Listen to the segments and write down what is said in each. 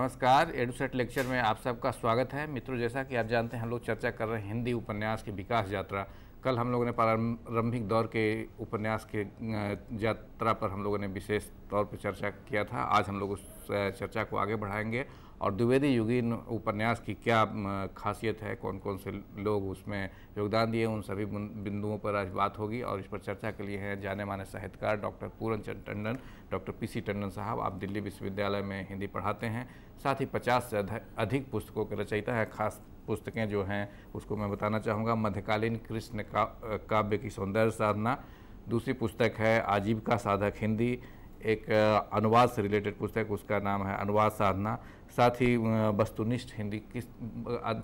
नमस्कार EDUSAT lecture में आप सबका स्वागत है मित्रों जैसा कि आप जानते हैं हम लोग चर्चा कर रहे हैं हिंदी उपन्यास की विकास यात्रा कल हम लोगों ने प्रारंभिक दौर के उपन्यास के यात्रा पर हम लोगों ने विशेष तौर पर चर्चा किया था आज हम लोग उस चर्चा को आगे बढ़ाएंगे और द्विवेदी युगीन उपन्यास की क्या खासियत है कौन कौन से लोग उसमें योगदान दिए उन सभी बिंदुओं पर आज बात होगी और इस पर चर्चा के लिए हैं जाने माने साहित्यकार doctor Puran Chand Tandon doctor PC Tandon sahab आप दिल्ली विश्वविद्यालय में हिंदी पढ़ाते हैं साथ ही पचास से अधिक पुस्तकों के रचयिता है खास पुस्तकें जो हैं उसको मैं बताना चाहूँगा मध्यकालीन कृष्ण काव्य की सौंदर्य साधना दूसरी पुस्तक है आजीविका साधक हिंदी एक अनुवाद से रिलेटेड पुस्तक उसका नाम है अनुवाद साधना साथ ही वस्तुनिष्ठ हिंदी किस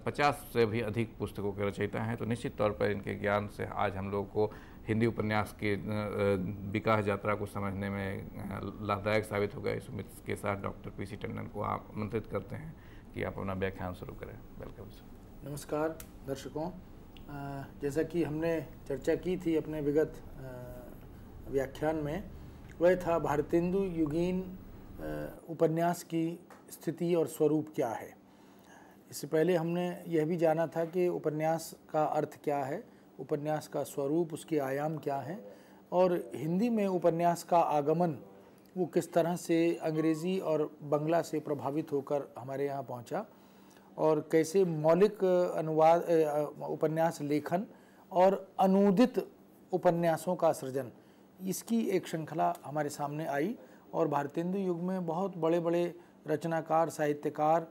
पचास से भी अधिक पुस्तकों के रचयिता हैं तो निश्चित तौर पर इनके ज्ञान से आज हम लोग को हिंदी उपन्यास के विकास यात्रा को समझने में लाभदायक साबित होगा इस उम्मीद के साथ डॉक्टर पी सी टंडन को आप आमंत्रित करते हैं कि आप अपना व्याख्यान शुरू करें वेलकम सर नमस्कार दर्शकों जैसा कि हमने चर्चा की थी अपने विगत व्याख्यान में वह था भारतेंदु युगीन उपन्यास की स्थिति और स्वरूप क्या है इससे पहले हमने यह भी जाना था कि उपन्यास का अर्थ क्या है उपन्यास का स्वरूप उसके आयाम क्या हैं और हिंदी में उपन्यास का आगमन वो किस तरह से अंग्रेज़ी और बंगला से प्रभावित होकर हमारे यहाँ पहुँचा और कैसे मौलिक अनुवाद उपन्यास लेखन और अनुदित उपन्यासों का सृजन इसकी एक श्रृंखला हमारे सामने आई और भारतेंदु युग में बहुत बड़े बड़े रचनाकार साहित्यकार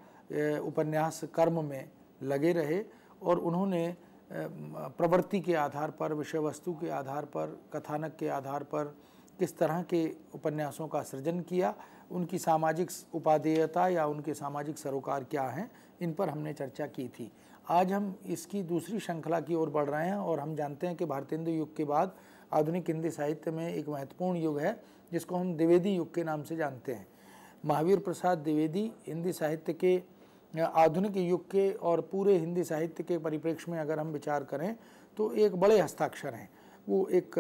उपन्यास कर्म में लगे रहे और उन्होंने प्रवृत्ति के आधार पर विषय वस्तु के आधार पर कथानक के आधार पर किस तरह के उपन्यासों का सृजन किया उनकी सामाजिक उपादेयता या उनके सामाजिक सरोकार क्या हैं इन पर हमने चर्चा की थी आज हम इसकी दूसरी श्रृंखला की ओर बढ़ रहे हैं और हम जानते हैं कि भारतेंदु युग के बाद आधुनिक हिंदी साहित्य में एक महत्वपूर्ण युग है जिसको हम द्विवेदी युग के नाम से जानते हैं महावीर प्रसाद द्विवेदी हिंदी साहित्य के आधुनिक युग के और पूरे हिंदी साहित्य के परिप्रेक्ष्य में अगर हम विचार करें तो एक बड़े हस्ताक्षर हैं वो एक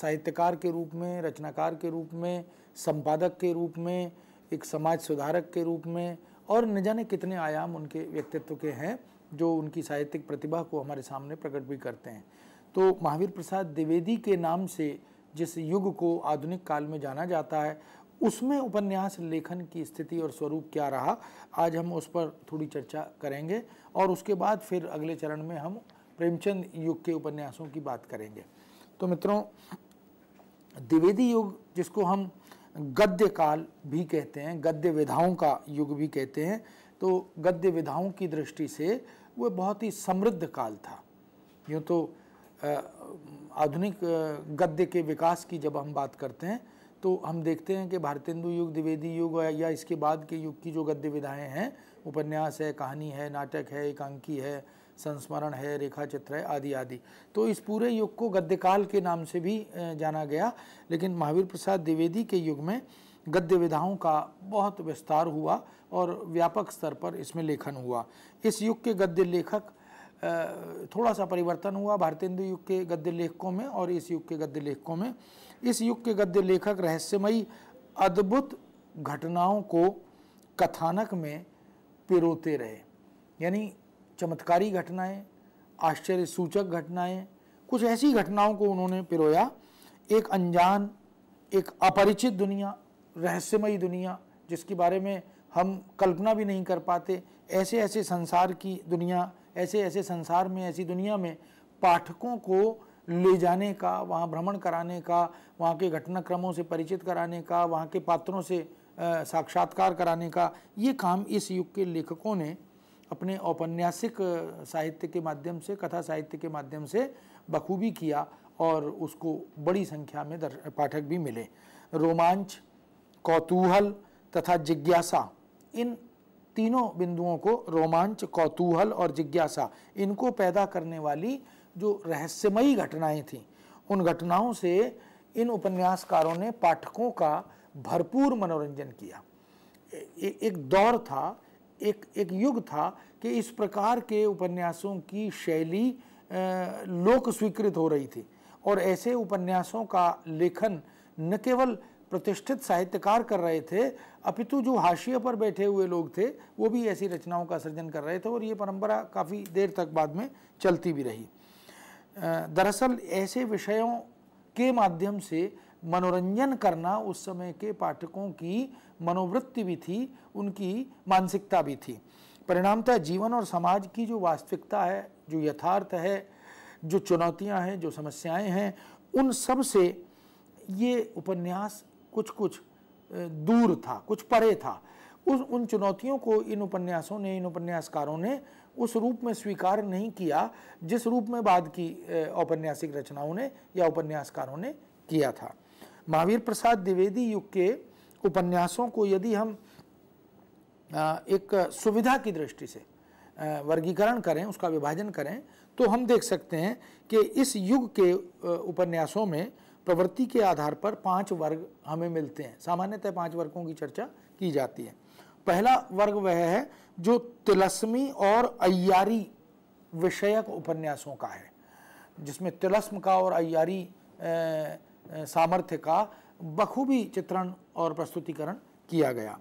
साहित्यकार के रूप में रचनाकार के रूप में संपादक के रूप में एक समाज सुधारक के रूप में और न जाने कितने आयाम उनके व्यक्तित्व के हैं जो उनकी साहित्यिक प्रतिभा को हमारे सामने प्रकट भी करते हैं तो महावीर प्रसाद द्विवेदी के नाम से जिस युग को आधुनिक काल में जाना जाता है उसमें उपन्यास लेखन की स्थिति और स्वरूप क्या रहा आज हम उस पर थोड़ी चर्चा करेंगे और उसके बाद फिर अगले चरण में हम प्रेमचंद युग के उपन्यासों की बात करेंगे तो मित्रों द्विवेदी युग जिसको हम गद्य काल भी कहते हैं गद्य विधाओं का युग भी कहते हैं तो गद्य विधाओं की दृष्टि से वह बहुत ही समृद्ध काल था यूँ तो आधुनिक गद्य के विकास की जब हम बात करते हैं तो हम देखते हैं कि भारतेंदु युग द्विवेदी युग या इसके बाद के युग की जो गद्य विधाएँ हैं उपन्यास है कहानी है नाटक है एकांकी है संस्मरण है रेखा चित्र है आदि आदि तो इस पूरे युग को गद्यकाल के नाम से भी जाना गया लेकिन महावीर प्रसाद द्विवेदी के युग में गद्य विधाओं का बहुत विस्तार हुआ और व्यापक स्तर पर इसमें लेखन हुआ इस युग के गद्य लेखक थोड़ा सा परिवर्तन हुआ भारतेंदु युग के गद्य लेखकों में और इस युग के गद्य लेखकों में इस युग के गद्य लेखक रहस्यमयी अद्भुत घटनाओं को कथानक में पिरोते रहे यानी चमत्कारी घटनाएं आश्चर्य सूचक घटनाएं कुछ ऐसी घटनाओं को उन्होंने पिरोया एक अनजान एक अपरिचित दुनिया रहस्यमयी दुनिया जिसके बारे में हम कल्पना भी नहीं कर पाते ऐसे ऐसे संसार की दुनिया ऐसे ऐसे संसार में ऐसी दुनिया में पाठकों को ले जाने का वहाँ भ्रमण कराने का वहाँ के घटनाक्रमों से परिचित कराने का वहाँ के पात्रों से साक्षात्कार कराने का ये काम इस युग के लेखकों ने अपने औपन्यासिक साहित्य के माध्यम से कथा साहित्य के माध्यम से बखूबी किया और उसको बड़ी संख्या में पाठक भी मिले रोमांच कौतूहल तथा जिज्ञासा इन तीनों बिंदुओं को रोमांच कौतूहल और जिज्ञासा इनको पैदा करने वाली जो रहस्यमयी घटनाएं थीं उन घटनाओं से इन उपन्यासकारों ने पाठकों का भरपूर मनोरंजन किया ए, एक दौर था एक एक युग था कि इस प्रकार के उपन्यासों की शैली लोक स्वीकृत हो रही थी और ऐसे उपन्यासों का लेखन न केवल प्रतिष्ठित साहित्यकार कर रहे थे अपितु जो हाशिए पर बैठे हुए लोग थे वो भी ऐसी रचनाओं का सृजन कर रहे थे और ये परंपरा काफ़ी देर तक बाद में चलती भी रही दरअसल ऐसे विषयों के माध्यम से मनोरंजन करना उस समय के पाठकों की मनोवृत्ति भी थी उनकी मानसिकता भी थी परिणामतः जीवन और समाज की जो वास्तविकता है जो यथार्थ है जो चुनौतियां हैं जो समस्याएं हैं उन सब से ये उपन्यास कुछ कुछ दूर था कुछ परे था उस उन चुनौतियों को इन उपन्यासों ने इन उपन्यासकारों ने उस रूप में स्वीकार नहीं किया जिस रूप में बाद की औपन्यासिक रचनाओं ने या उपन्यासकारों ने किया था महावीर प्रसाद द्विवेदी युग के उपन्यासों को यदि हम एक सुविधा की दृष्टि से वर्गीकरण करें उसका विभाजन करें तो हम देख सकते हैं कि इस युग के उपन्यासों में प्रवृत्ति के आधार पर पांच वर्ग हमें मिलते हैं सामान्यतः पांच वर्गों की चर्चा की जाती है पहला वर्ग वह है जो तिलस्मी और अयारी विषयक उपन्यासों का है जिसमें तिलस्म का और अयारी सामर्थ्य का बखूबी चित्रण और प्रस्तुतिकरण किया गया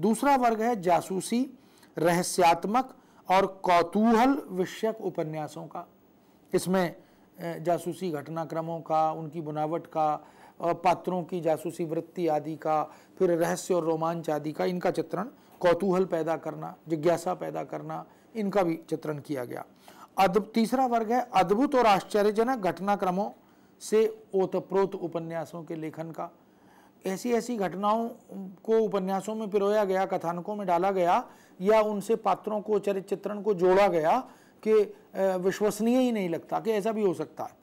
दूसरा वर्ग है जासूसी रहस्यात्मक और कौतूहल विषयक उपन्यासों का इसमें जासूसी घटनाक्रमों का उनकी बुनावट का पात्रों की जासूसी वृत्ति आदि का फिर रहस्य और रोमांच आदि का इनका चित्रण कौतूहल पैदा करना जिज्ञासा पैदा करना इनका भी चित्रण किया गया अद्भ तीसरा वर्ग है अद्भुत और आश्चर्यजनक घटनाक्रमों से ओतप्रोत उपन्यासों के लेखन का ऐसी ऐसी घटनाओं को उपन्यासों में पिरोया गया कथानकों में डाला गया या उनसे पात्रों को चरित्र चित्रण को जोड़ा गया कि विश्वसनीय ही नहीं लगता कि ऐसा भी हो सकता है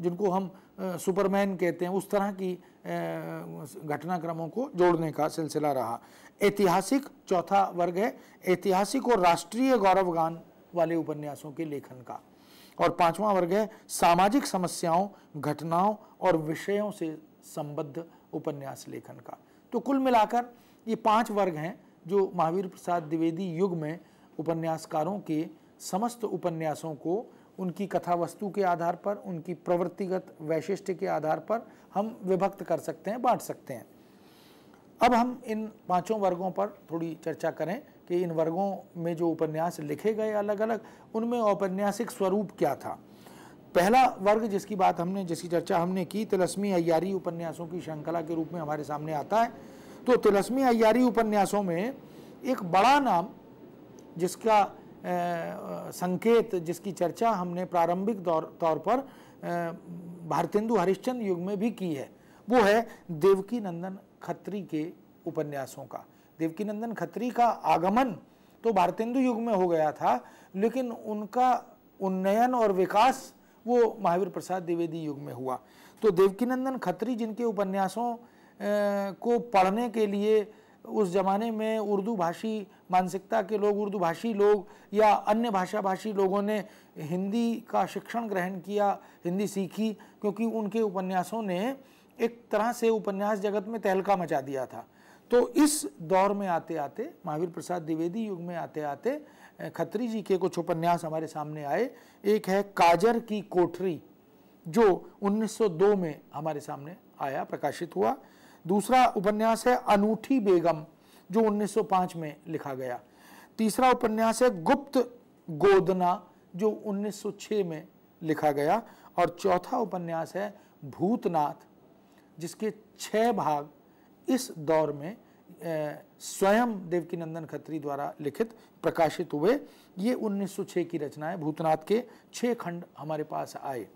जिनको हम सुपरमैन कहते हैं उस तरह की घटनाक्रमों को जोड़ने का सिलसिला रहा ऐतिहासिक चौथा वर्ग है ऐतिहासिक और राष्ट्रीय गौरवगान वाले उपन्यासों के लेखन का और पांचवा वर्ग है सामाजिक समस्याओं घटनाओं और विषयों से संबद्ध उपन्यास लेखन का तो कुल मिलाकर ये पांच वर्ग हैं जो महावीर प्रसाद द्विवेदी युग में उपन्यासकारों के समस्त उपन्यासों को उनकी कथा वस्तु के आधार पर उनकी प्रवृत्तिगत वैशिष्ट के आधार पर हम विभक्त कर सकते हैं बांट सकते हैं अब हम इन पांचों वर्गों पर थोड़ी चर्चा करें कि इन वर्गों में जो उपन्यास लिखे गए अलग अलग उनमें औपन्यासिक स्वरूप क्या था पहला वर्ग जिसकी बात हमने जिसकी चर्चा हमने की तिलस्मी अयारी उपन्यासों की श्रृंखला के रूप में हमारे सामने आता है तो तिलस्मी अयारी उपन्यासों में एक बड़ा नाम जिसका संकेत जिसकी चर्चा हमने प्रारंभिक तौर पर भारतेंदु हरिश्चंद युग में भी की है वो है देवकी नंदन खत्री के उपन्यासों का देवकी नंदन खत्री का आगमन तो भारतेंदु युग में हो गया था लेकिन उनका उन्नयन और विकास वो महावीर प्रसाद द्विवेदी युग में हुआ तो देवकीनंदन खत्री जिनके उपन्यासों को पढ़ने के लिए उस ज़माने में उर्दू भाषी मानसिकता के लोग उर्दू भाषी लोग या अन्य भाषा भाषी लोगों ने हिंदी का शिक्षण ग्रहण किया हिंदी सीखी क्योंकि उनके उपन्यासों ने एक तरह से उपन्यास जगत में तहलका मचा दिया था तो इस दौर में आते आते महावीर प्रसाद द्विवेदी युग में आते आते खत्री जी के कुछ उपन्यास हमारे सामने आए एक है काजर की कोठरी जो 1902 में हमारे सामने आया प्रकाशित हुआ दूसरा उपन्यास है अनूठी बेगम जो 1905 में लिखा गया तीसरा उपन्यास है गुप्त गोदना जो 1906 में लिखा गया और चौथा उपन्यास है भूतनाथ जिसके छह भाग इस दौर में स्वयं देवकीनंदन खत्री द्वारा लिखित प्रकाशित हुए ये 1906 की रचना है भूतनाथ के छह खंड हमारे पास आए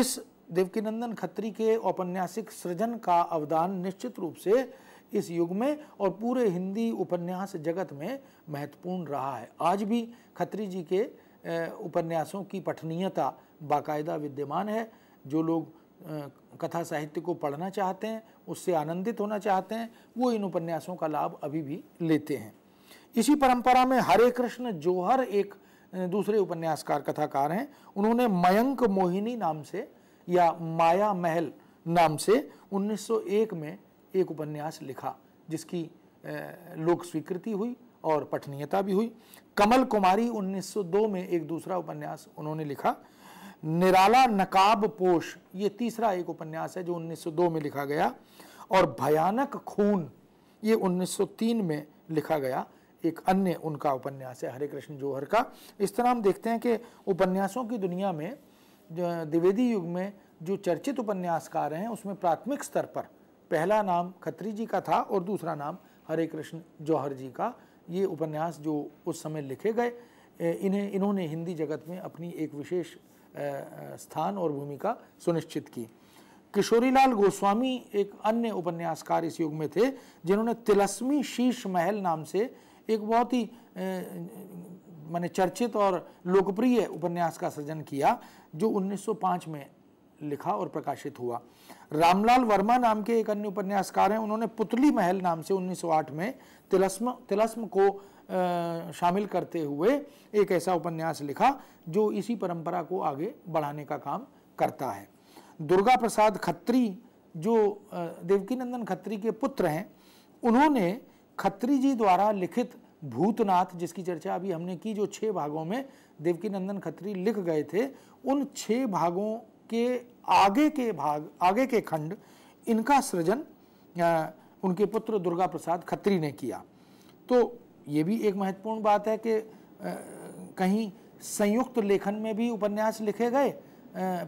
इस देवकीनंदन खत्री के औपन्यासिक सृजन का अवदान निश्चित रूप से इस युग में और पूरे हिंदी उपन्यास जगत में महत्वपूर्ण रहा है आज भी खत्री जी के उपन्यासों की पठनीयता बाकायदा विद्यमान है जो लोग कथा साहित्य को पढ़ना चाहते हैं उससे आनंदित होना चाहते हैं वो इन उपन्यासों का लाभ अभी भी लेते हैं इसी परंपरा में हरे कृष्ण जोहर एक दूसरे उपन्यासकार कथाकार हैं उन्होंने मयंक मोहिनी नाम से या माया महल नाम से 1901 में एक उपन्यास लिखा जिसकी लोक स्वीकृति हुई और पठनीयता भी हुई कमल कुमारी 1902 में एक दूसरा उपन्यास उन्होंने लिखा निराला नकाब पोष ये तीसरा एक उपन्यास है जो 1902 में लिखा गया और भयानक खून ये 1903 में लिखा गया एक अन्य उनका उपन्यास है हरे कृष्ण जौहर का इस तरह हम देखते हैं कि उपन्यासों की दुनिया में द्विवेदी युग में जो चर्चित उपन्यासकार हैं उसमें प्राथमिक स्तर पर पहला नाम खत्री जी का था और दूसरा नाम हरे कृष्ण जौहर जी का ये उपन्यास जो उस समय लिखे गए इन्हें इन्होंने हिंदी जगत में अपनी एक विशेष स्थान और भूमिका सुनिश्चित की किशोरीलाल गोस्वामी एक अन्य उपन्यासकार इस युग में थे जिन्होंने तिलस्मी शीश महल नाम से एक बहुत ही मैंने चर्चित और लोकप्रिय उपन्यास का सृजन किया जो 1905 में लिखा और प्रकाशित हुआ रामलाल वर्मा नाम के एक अन्य उपन्यासकार हैं उन्होंने पुतली महल नाम से 1908 में तिलस्म तिलस्म को आ, शामिल करते हुए एक ऐसा उपन्यास लिखा जो इसी परंपरा को आगे बढ़ाने का काम करता है दुर्गा प्रसाद खत्री जो देवकीनंदन खत्री के पुत्र हैं उन्होंने खत्री जी द्वारा लिखित भूतनाथ जिसकी चर्चा अभी हमने की जो छः भागों में देवकी नंदन खत्री लिख गए थे उन छः भागों के आगे के भाग आगे के खंड इनका सृजन उनके पुत्र दुर्गा प्रसाद खत्री ने किया तो ये भी एक महत्वपूर्ण बात है कि कहीं संयुक्त लेखन में भी उपन्यास लिखे गए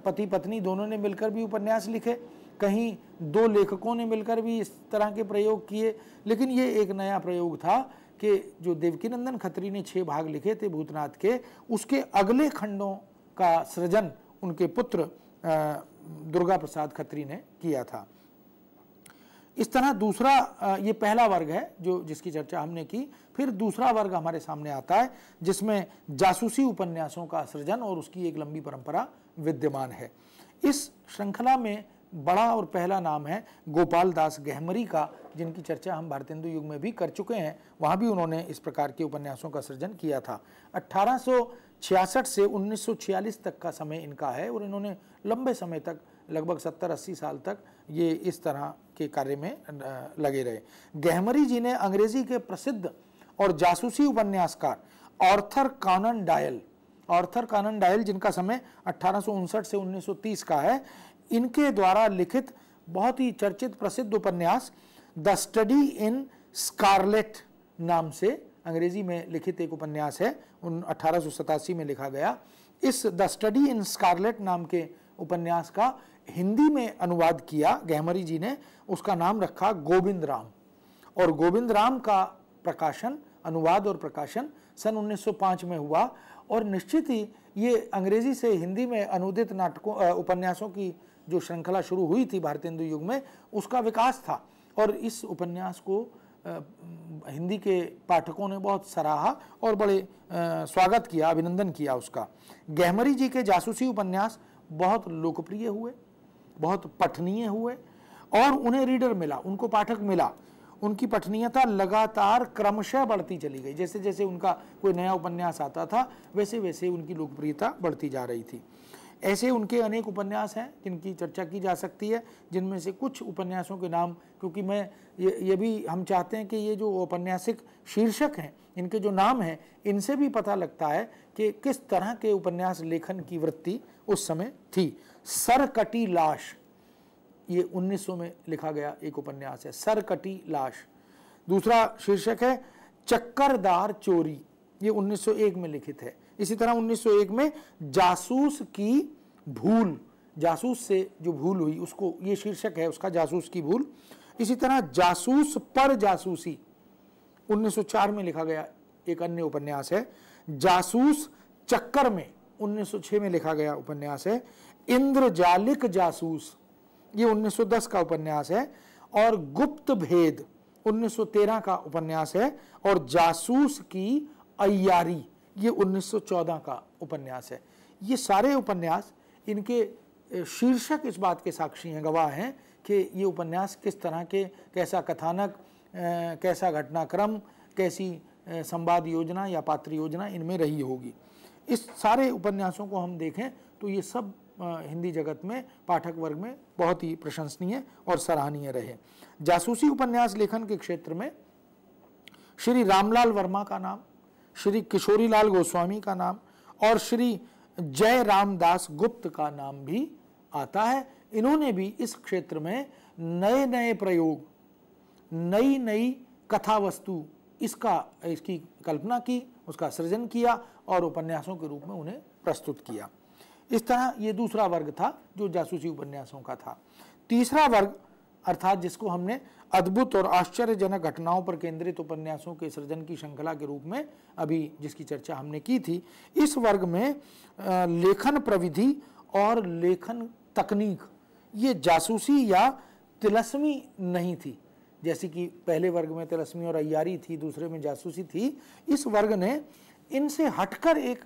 पति पत्नी दोनों ने मिलकर भी उपन्यास लिखे कहीं दो लेखकों ने मिलकर भी इस तरह के प्रयोग किए लेकिन ये एक नया प्रयोग था के जो देवकीनंदन खत्री ने छह भाग लिखे थे भूतनाथ के उसके अगले खंडों का सृजन उनके पुत्र दुर्गा प्रसाद खत्री ने किया था इस तरह दूसरा ये पहला वर्ग है जो जिसकी चर्चा हमने की फिर दूसरा वर्ग हमारे सामने आता है जिसमें जासूसी उपन्यासों का सृजन और उसकी एक लंबी परंपरा विद्यमान है इस श्रृंखला में बड़ा और पहला नाम है गोपाल दास गहमरी का जिनकी चर्चा हम भारतेंदु युग में भी कर चुके हैं वहाँ भी उन्होंने इस प्रकार के उपन्यासों का सृजन किया था 1866 से 1946 तक का समय इनका है और इन्होंने लंबे समय तक लगभग 70-80 साल तक ये इस तरह के कार्य में लगे रहे गहमरी जी ने अंग्रेजी के प्रसिद्ध और जासूसी उपन्यासकार Arthur Conan Doyle Arthur Conan Doyle जिनका समय अठारह से 1930 का है इनके द्वारा लिखित बहुत ही चर्चित प्रसिद्ध उपन्यास द स्टडी इन स्कारलेट नाम से अंग्रेजी में लिखित एक उपन्यास है उन अठारह में लिखा गया इस द स्टडी इन स्कारलेट नाम के उपन्यास का हिंदी में अनुवाद किया गहमरी जी ने उसका नाम रखा गोविंद राम और गोविंद राम का प्रकाशन अनुवाद और प्रकाशन सन 1905 में हुआ और निश्चित ही ये अंग्रेजी से हिंदी में अनुदित नाटकों उपन्यासों की जो श्रृंखला शुरू हुई थी भारतेंदु युग में उसका विकास था और इस उपन्यास को हिंदी के पाठकों ने बहुत सराहा और बड़े स्वागत किया अभिनंदन किया उसका गहमरी जी के जासूसी उपन्यास बहुत लोकप्रिय हुए बहुत पठनीय हुए और उन्हें रीडर मिला उनको पाठक मिला उनकी पठनीयता लगातार क्रमशः बढ़ती चली गई जैसे जैसे उनका कोई नया उपन्यास आता था वैसे वैसे उनकी लोकप्रियता बढ़ती जा रही थी ऐसे उनके अनेक उपन्यास हैं जिनकी चर्चा की जा सकती है जिनमें से कुछ उपन्यासों के नाम क्योंकि मैं ये ये भी हम चाहते हैं कि ये जो उपन्यासिक शीर्षक हैं इनके जो नाम हैं इनसे भी पता लगता है कि किस तरह के उपन्यास लेखन की वृत्ति उस समय थी सरकटी लाश ये 1900 में लिखा गया एक उपन्यास है सरकटी लाश दूसरा शीर्षक है चक्करदार चोरी ये 1901 में लिखित है इसी तरह 1901 में जासूस की भूल जासूस से जो भूल हुई उसको ये शीर्षक है उसका जासूस की भूल इसी तरह जासूस पर जासूसी 1904 में लिखा गया एक अन्य उपन्यास है जासूस चक्कर में 1906 में लिखा गया उपन्यास है इंद्रजालिक जासूस ये 1910 का उपन्यास है और गुप्त भेद 1913 का उपन्यास है और जासूस की अयारी ये 1914 का उपन्यास है ये सारे उपन्यास इनके शीर्षक इस बात के साक्षी हैं गवाह हैं कि ये उपन्यास किस तरह के कैसा कथानक कैसा घटनाक्रम कैसी संवाद योजना या पात्र योजना इनमें रही होगी इस सारे उपन्यासों को हम देखें तो ये सब हिंदी जगत में पाठक वर्ग में बहुत ही प्रशंसनीय और सराहनीय रहे जासूसी उपन्यास लेखन के क्षेत्र में श्री रामलाल वर्मा का नाम श्री किशोरीलाल गोस्वामी का नाम और श्री जय रामदास गुप्त का नाम भी आता है इन्होंने भी इस क्षेत्र में नए नए प्रयोग नई नई कथा वस्तु इसका इसकी कल्पना की उसका सृजन किया और उपन्यासों के रूप में उन्हें प्रस्तुत किया इस तरह ये दूसरा वर्ग था जो जासूसी उपन्यासों का था तीसरा वर्ग अर्थात जिसको हमने अद्भुत और आश्चर्यजनक घटनाओं पर केंद्रित उपन्यासों के सृजन की श्रृंखला के रूप में अभी जिसकी चर्चा हमने की थी इस वर्ग में लेखन प्रविधि और लेखन तकनीक ये जासूसी या तिलस्मी नहीं थी जैसे कि पहले वर्ग में तिलस्मी और अयारी थी दूसरे में जासूसी थी इस वर्ग ने इनसे हटकर एक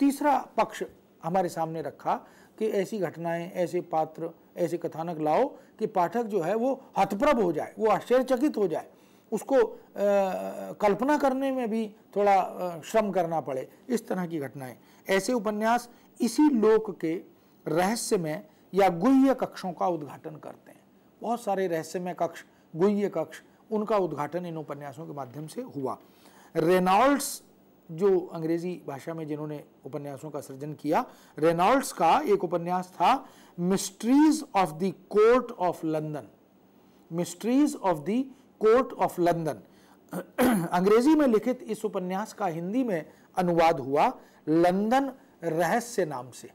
तीसरा पक्ष हमारे सामने रखा कि ऐसी घटनाएं ऐसे पात्र ऐसे कथानक लाओ कि पाठक जो है वो हतप्रभ हो जाए वो आश्चर्यचकित हो जाए उसको आ, कल्पना करने में भी थोड़ा आ, श्रम करना पड़े इस तरह की घटनाएं ऐसे उपन्यास इसी लोक के रहस्य में या गुह्य कक्षों का उद्घाटन करते हैं बहुत सारे रहस्यमय कक्ष गुह्य कक्ष उनका उद्घाटन इन उपन्यासों के माध्यम से हुआ रेनॉल्ड्स जो अंग्रेजी भाषा में जिन्होंने उपन्यासों का सृजन किया रेनॉल्ड्स का एक उपन्यास था mysteries of the court of London mysteries of the court of London अंग्रेजी में लिखित इस उपन्यास का हिंदी में अनुवाद हुआ लंदन रहस्य नाम से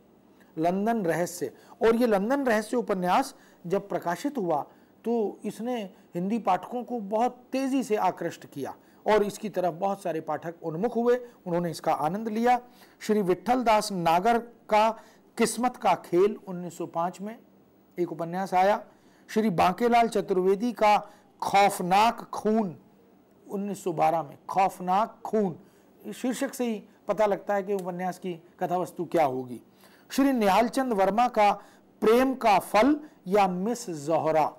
लंदन रहस्य और ये लंदन रहस्य उपन्यास जब प्रकाशित हुआ तो इसने हिंदी पाठकों को बहुत तेज़ी से आकृष्ट किया और इसकी तरफ बहुत सारे पाठक उन्मुख हुए उन्होंने इसका आनंद लिया श्री विठल दास नागर का किस्मत का खेल 1905 में एक उपन्यास आया श्री बांकेलाल चतुर्वेदी का खौफनाक खून 1912 में खौफनाक खून शीर्षक से ही पता लगता है कि उपन्यास की कथा वस्तु क्या होगी श्री निहालचंद वर्मा का प्रेम का फल या मिस जहरा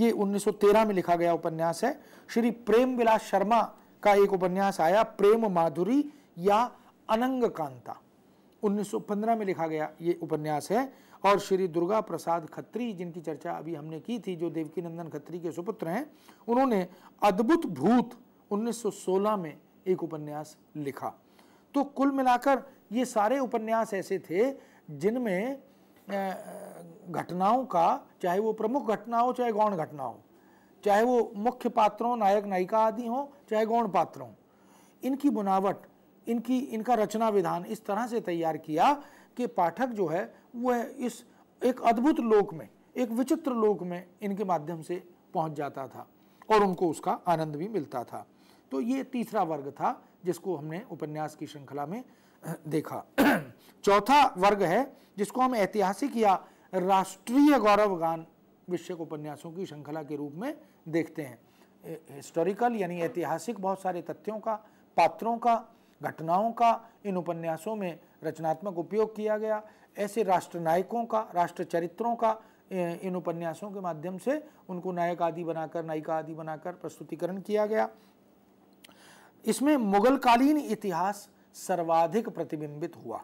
ये 1913 में लिखा गया उपन्यास है श्री प्रेम विलास शर्मा का एक उपन्यास आया प्रेम माधुरी या अनंग कांता 1915 में लिखा गया ये उपन्यास है और श्री दुर्गा प्रसाद खत्री जिनकी चर्चा अभी हमने की थी जो देवकी नंदन खत्री के सुपुत्र हैं उन्होंने अद्भुत भूत 1916 में एक उपन्यास लिखा तो कुल मिलाकर ये सारे उपन्यास ऐसे थे जिनमें घटनाओं का चाहे वो प्रमुख घटना हो चाहे गौण घटना हो चाहे वो मुख्य पात्रों नायक नायिका आदि हों चाहे गौण पात्र इनकी बुनावट इनकी इनका रचना विधान इस तरह से तैयार किया कि पाठक जो है वह इस एक अद्भुत लोक में एक विचित्र लोक में इनके माध्यम से पहुंच जाता था और उनको उसका आनंद भी मिलता था तो ये तीसरा वर्ग था जिसको हमने उपन्यास की श्रृंखला में देखा चौथा वर्ग है जिसको हम ऐतिहासिक या राष्ट्रीय गौरवगान विषय उपन्यासों की श्रृंखला के रूप में देखते हैं हिस्टोरिकल यानी ऐतिहासिक बहुत सारे तथ्यों का पात्रों का घटनाओं का इन उपन्यासों में रचनात्मक उपयोग किया गया ऐसे राष्ट्र नायकों का राष्ट्र चरित्रों का इन उपन्यासों के माध्यम से उनको नायक आदि बनाकर नायिका आदि बनाकर प्रस्तुतिकरण किया गया इसमें मुगलकालीन इतिहास सर्वाधिक प्रतिबिंबित हुआ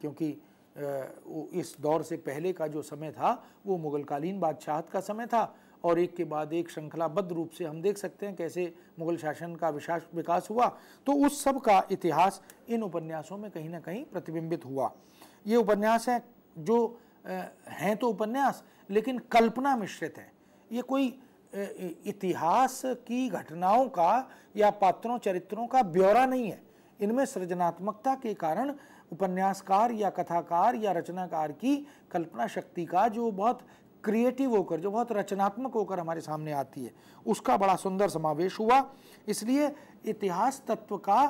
क्योंकि इस दौर से पहले का जो समय था वो मुगलकालीन बादशाहत का समय था और एक के बाद एक श्रृंखलाबद्ध रूप से हम देख सकते हैं कैसे मुगल शासन का विशास विकास हुआ तो उस सब का इतिहास इन उपन्यासों में कहीं ना कहीं प्रतिबिंबित हुआ ये उपन्यास हैं जो हैं तो उपन्यास लेकिन कल्पना मिश्रित हैं ये कोई इतिहास की घटनाओं का या पात्रों चरित्रों का ब्यौरा नहीं है इनमें सृजनात्मकता के कारण उपन्यासकार या कथाकार या रचनाकार की कल्पना शक्ति का जो बहुत क्रिएटिव होकर जो बहुत रचनात्मक होकर हमारे सामने आती है उसका बड़ा सुंदर समावेश हुआ इसलिए इतिहास तत्व का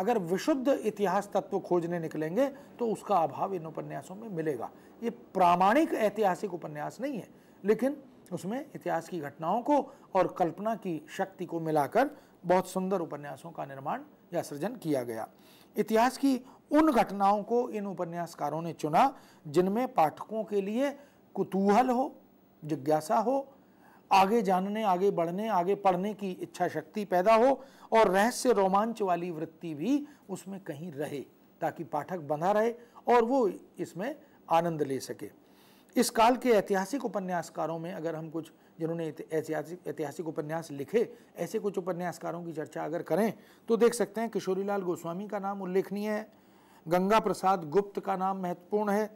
अगर विशुद्ध इतिहास तत्व खोजने निकलेंगे तो उसका अभाव इन उपन्यासों में मिलेगा ये प्रामाणिक ऐतिहासिक उपन्यास नहीं है लेकिन उसमें इतिहास की घटनाओं को और कल्पना की शक्ति को मिलाकर बहुत सुंदर उपन्यासों का निर्माण या सृजन किया गया इतिहास की उन घटनाओं को इन उपन्यासकारों ने चुना जिनमें पाठकों के लिए कुतूहल हो जिज्ञासा हो आगे जानने आगे बढ़ने आगे पढ़ने की इच्छा शक्ति पैदा हो और रहस्य रोमांच वाली वृत्ति भी उसमें कहीं रहे ताकि पाठक बंधा रहे और वो इसमें आनंद ले सके इस काल के ऐतिहासिक उपन्यासकारों में अगर हम कुछ जिन्होंने ऐतिहासिक ऐतिहासिक उपन्यास लिखे ऐसे कुछ उपन्यासकारों की चर्चा अगर करें तो देख सकते हैं किशोरीलाल गोस्वामी का नाम उल्लेखनीय है गंगा प्रसाद गुप्त का नाम महत्वपूर्ण है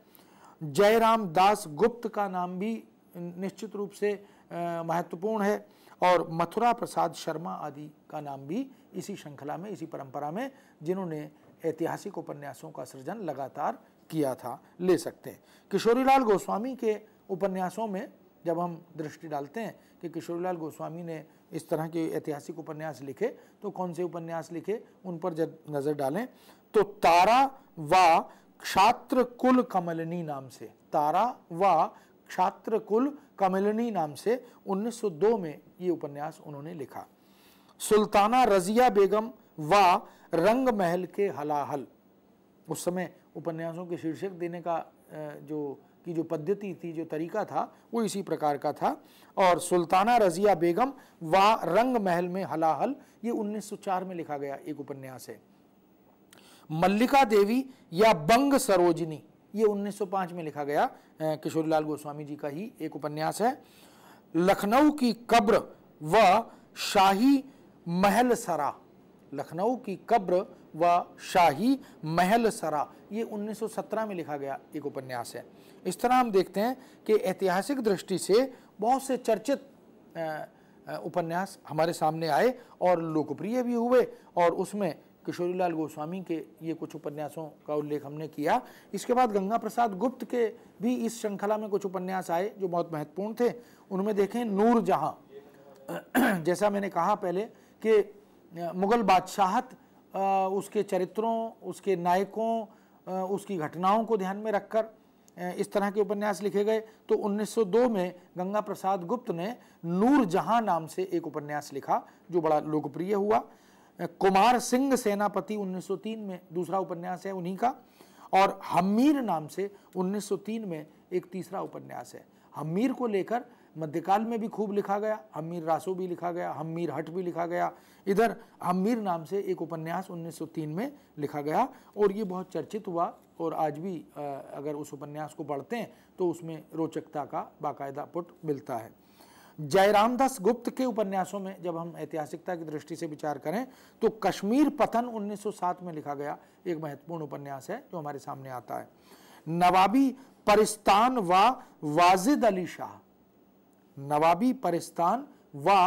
जयराम दास गुप्त का नाम भी निश्चित रूप से महत्वपूर्ण है और मथुरा प्रसाद शर्मा आदि का नाम भी इसी श्रृंखला में इसी परंपरा में जिन्होंने ऐतिहासिक उपन्यासों का सृजन लगातार किया था ले सकते हैं किशोरीलाल गोस्वामी के उपन्यासों में जब हम दृष्टि डालते हैं कि किशोरीलाल गोस्वामी ने इस तरह के ऐतिहासिक उपन्यास लिखे तो कौन से उपन्यास लिखे उन पर जब नज़र डालें तो तारा व क्षात्र कुल कमलनी नाम से तारा व क्षात्र कुल कमलनी नाम से 1902 में ये उपन्यास उन्होंने लिखा सुल्ताना रजिया बेगम व रंग महल के हलाहल उस समय उपन्यासों के शीर्षक देने का जो की जो पद्धति थी जो तरीका था वो इसी प्रकार का था और सुल्ताना रजिया बेगम व रंग महल में हलाहल ये 1904 में लिखा गया एक उपन्यास है मल्लिका देवी या बंग सरोजनी ये 1905 में लिखा गया किशोरीलाल गोस्वामी जी का ही एक उपन्यास है लखनऊ की कब्र व शाही महल सरा लखनऊ की कब्र व शाही महल सरा ये 1917 में लिखा गया एक उपन्यास है इस तरह हम देखते हैं कि ऐतिहासिक दृष्टि से बहुत से चर्चित उपन्यास हमारे सामने आए और लोकप्रिय भी हुए और उसमें किशोरीलाल गोस्वामी के ये कुछ उपन्यासों का उल्लेख हमने किया इसके बाद गंगा प्रसाद गुप्त के भी इस श्रृंखला में कुछ उपन्यास आए जो बहुत महत्वपूर्ण थे उनमें देखें नूर जहाँ जैसा मैंने कहा पहले कि मुग़ल बादशाहत उसके चरित्रों उसके नायकों उसकी घटनाओं को ध्यान में रखकर इस तरह के उपन्यास लिखे गए तो 1902 में गंगा प्रसाद गुप्त ने नूर जहाँ नाम से एक उपन्यास लिखा जो बड़ा लोकप्रिय हुआ कुमार सिंह सेनापति 1903 में दूसरा उपन्यास है उन्हीं का और हमीर नाम से 1903 में एक तीसरा उपन्यास है हमीर को लेकर मध्यकाल में भी खूब लिखा गया हमीर रासो भी लिखा गया हमीर हट भी लिखा गया इधर हमीर नाम से एक उपन्यास 1903 में लिखा गया और ये बहुत चर्चित हुआ और आज भी अगर उस उपन्यास को पढ़ते हैं तो उसमें रोचकता का बाकायदा पुट मिलता है जयरामदास गुप्त के उपन्यासों में जब हम ऐतिहासिकता की दृष्टि से विचार करें तो कश्मीर पतन 1907 में लिखा गया एक महत्वपूर्ण उपन्यास है जो हमारे सामने आता है नवाबी परिस्तान वा वाजिद अली शाह नवाबी परिस्तान वा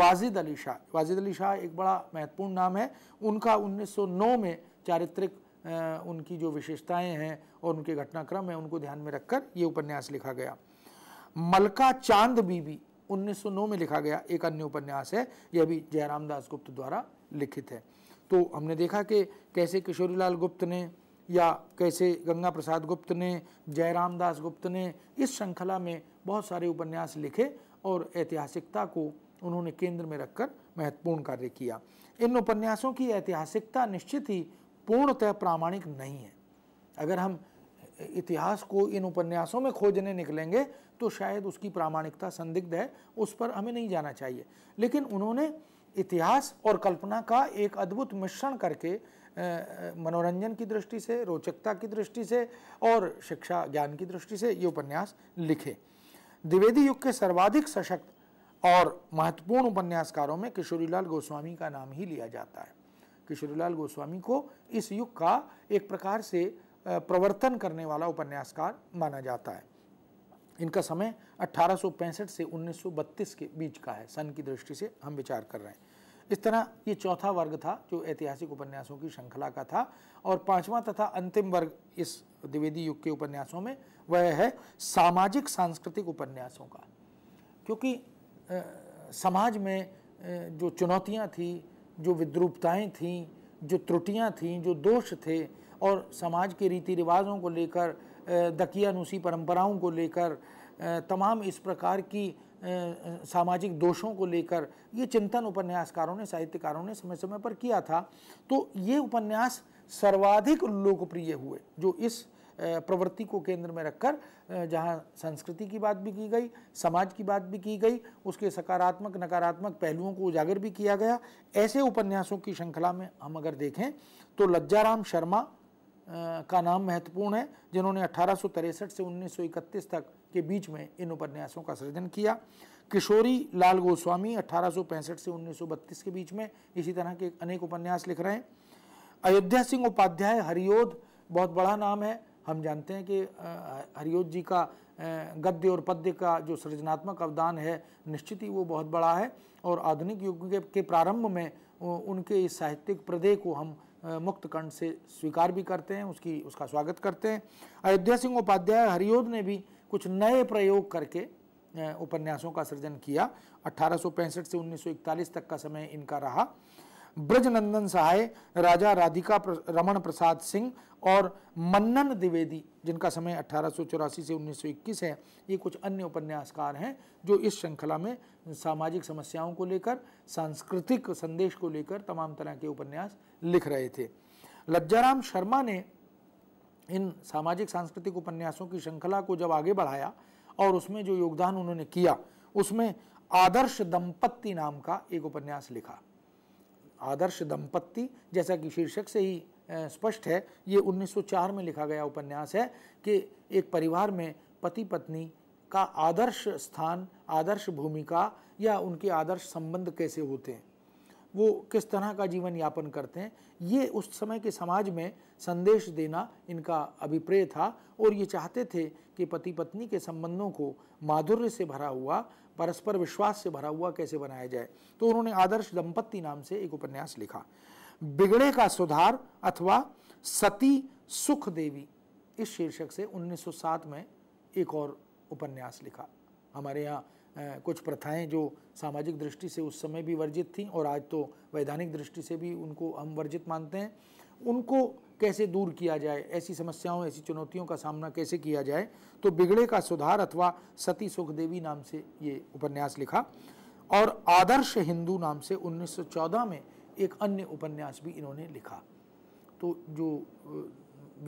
वाजिद अली शाह वाजिद अली शाह एक बड़ा महत्वपूर्ण नाम है उनका 1909 में चारित्रिक उनकी जो विशेषताएं हैं और उनके घटनाक्रम है उनको ध्यान में रखकर ये उपन्यास लिखा गया मलका चांद बीबी 1909 में लिखा गया एक अन्य उपन्यास है यह भी जयराम दास गुप्त द्वारा लिखित है तो हमने देखा कि कैसे किशोरीलाल गुप्त ने या कैसे गंगा प्रसाद गुप्त ने जयराम दास गुप्त ने इस श्रृंखला में बहुत सारे उपन्यास लिखे और ऐतिहासिकता को उन्होंने केंद्र में रखकर महत्वपूर्ण कार्य किया इन उपन्यासों की ऐतिहासिकता निश्चित ही पूर्णतः प्रामाणिक नहीं है अगर हम इतिहास को इन उपन्यासों में खोजने निकलेंगे तो शायद उसकी प्रामाणिकता संदिग्ध है उस पर हमें नहीं जाना चाहिए लेकिन उन्होंने इतिहास और कल्पना का एक अद्भुत मिश्रण करके मनोरंजन की दृष्टि से रोचकता की दृष्टि से और शिक्षा ज्ञान की दृष्टि से ये उपन्यास लिखे द्विवेदी युग के सर्वाधिक सशक्त और महत्वपूर्ण उपन्यासकारों में किशोरीलाल गोस्वामी का नाम ही लिया जाता है किशोरीलाल गोस्वामी को इस युग का एक प्रकार से प्रवर्तन करने वाला उपन्यासकार माना जाता है इनका समय 1865 से 1932 के बीच का है सन की दृष्टि से हम विचार कर रहे हैं इस तरह ये चौथा वर्ग था जो ऐतिहासिक उपन्यासों की श्रृंखला का था और पांचवा तथा अंतिम वर्ग इस द्विवेदी युग के उपन्यासों में वह है सामाजिक सांस्कृतिक उपन्यासों का क्योंकि आ, समाज में जो चुनौतियाँ थीं जो विद्रूपताएँ थीं जो त्रुटियाँ थीं जो दोष थे और समाज के रीति रिवाज़ों को लेकर दकियानुसी परंपराओं को लेकर तमाम इस प्रकार की सामाजिक दोषों को लेकर ये चिंतन उपन्यासकारों ने साहित्यकारों ने समय समय पर किया था तो ये उपन्यास सर्वाधिक लोकप्रिय हुए जो इस प्रवृत्ति को केंद्र में रखकर जहाँ संस्कृति की बात भी की गई समाज की बात भी की गई उसके सकारात्मक नकारात्मक पहलुओं को उजागर भी किया गया ऐसे उपन्यासों की श्रृंखला में हम अगर देखें तो लज्जाराम शर्मा का नाम महत्वपूर्ण है जिन्होंने अठारह से 1931 तक के बीच में इन उपन्यासों का सृजन किया किशोरी लाल गोस्वामी अठारह से 1932 के बीच में इसी तरह के अनेक उपन्यास लिख रहे हैं अयोध्या सिंह उपाध्याय हरियोध बहुत बड़ा नाम है हम जानते हैं कि हरियोध जी का गद्य और पद्य का जो सृजनात्मक अवदान है निश्चित ही वो बहुत बड़ा है और आधुनिक युग के, के प्रारंभ में उनके इस साहित्यिक प्रदय को हम मुक्त कंठ से स्वीकार भी करते हैं उसकी उसका स्वागत करते हैं अयोध्या सिंह उपाध्याय हरिओद ने भी कुछ नए प्रयोग करके उपन्यासों का सृजन किया अठारह से 1941 तक का समय इनका रहा ब्रजनंदन सहाय राजा राधिका रमन प्रसाद सिंह और मन्नन द्विवेदी जिनका समय अठारह से 1921 है ये कुछ अन्य उपन्यासकार हैं जो इस श्रृंखला में सामाजिक समस्याओं को लेकर सांस्कृतिक संदेश को लेकर तमाम तरह के उपन्यास लिख रहे थे लज्जाराम शर्मा ने इन सामाजिक सांस्कृतिक उपन्यासों की श्रृंखला को जब आगे बढ़ाया और उसमें जो योगदान उन्होंने किया उसमें आदर्श दंपत्ति नाम का एक उपन्यास लिखा आदर्श दंपत्ति जैसा कि शीर्षक से ही स्पष्ट है ये 1904 में लिखा गया उपन्यास है कि एक परिवार में पति पत्नी का आदर्श स्थान आदर्श भूमिका या उनके आदर्श संबंध कैसे होते हैं वो किस तरह का जीवन यापन करते हैं ये उस समय के समाज में संदेश देना इनका अभिप्रेय था और ये चाहते थे कि पति पत्नी के संबंधों को माधुर्य से भरा हुआ परस्पर विश्वास से भरा हुआ कैसे बनाया जाए तो उन्होंने आदर्श दंपत्ति नाम से एक उपन्यास लिखा बिगड़े का सुधार अथवा सती सुख देवी इस शीर्षक से 1907 में एक और उपन्यास लिखा हमारे यहाँ कुछ प्रथाएं जो सामाजिक दृष्टि से उस समय भी वर्जित थीं और आज तो वैधानिक दृष्टि से भी उनको हम वर्जित मानते हैं उनको कैसे दूर किया जाए ऐसी समस्याओं ऐसी चुनौतियों का सामना कैसे किया जाए तो बिगड़े का सुधार अथवा सती सुखदेवी नाम से ये उपन्यास लिखा और आदर्श हिंदू नाम से 1914 में एक अन्य उपन्यास भी इन्होंने लिखा तो जो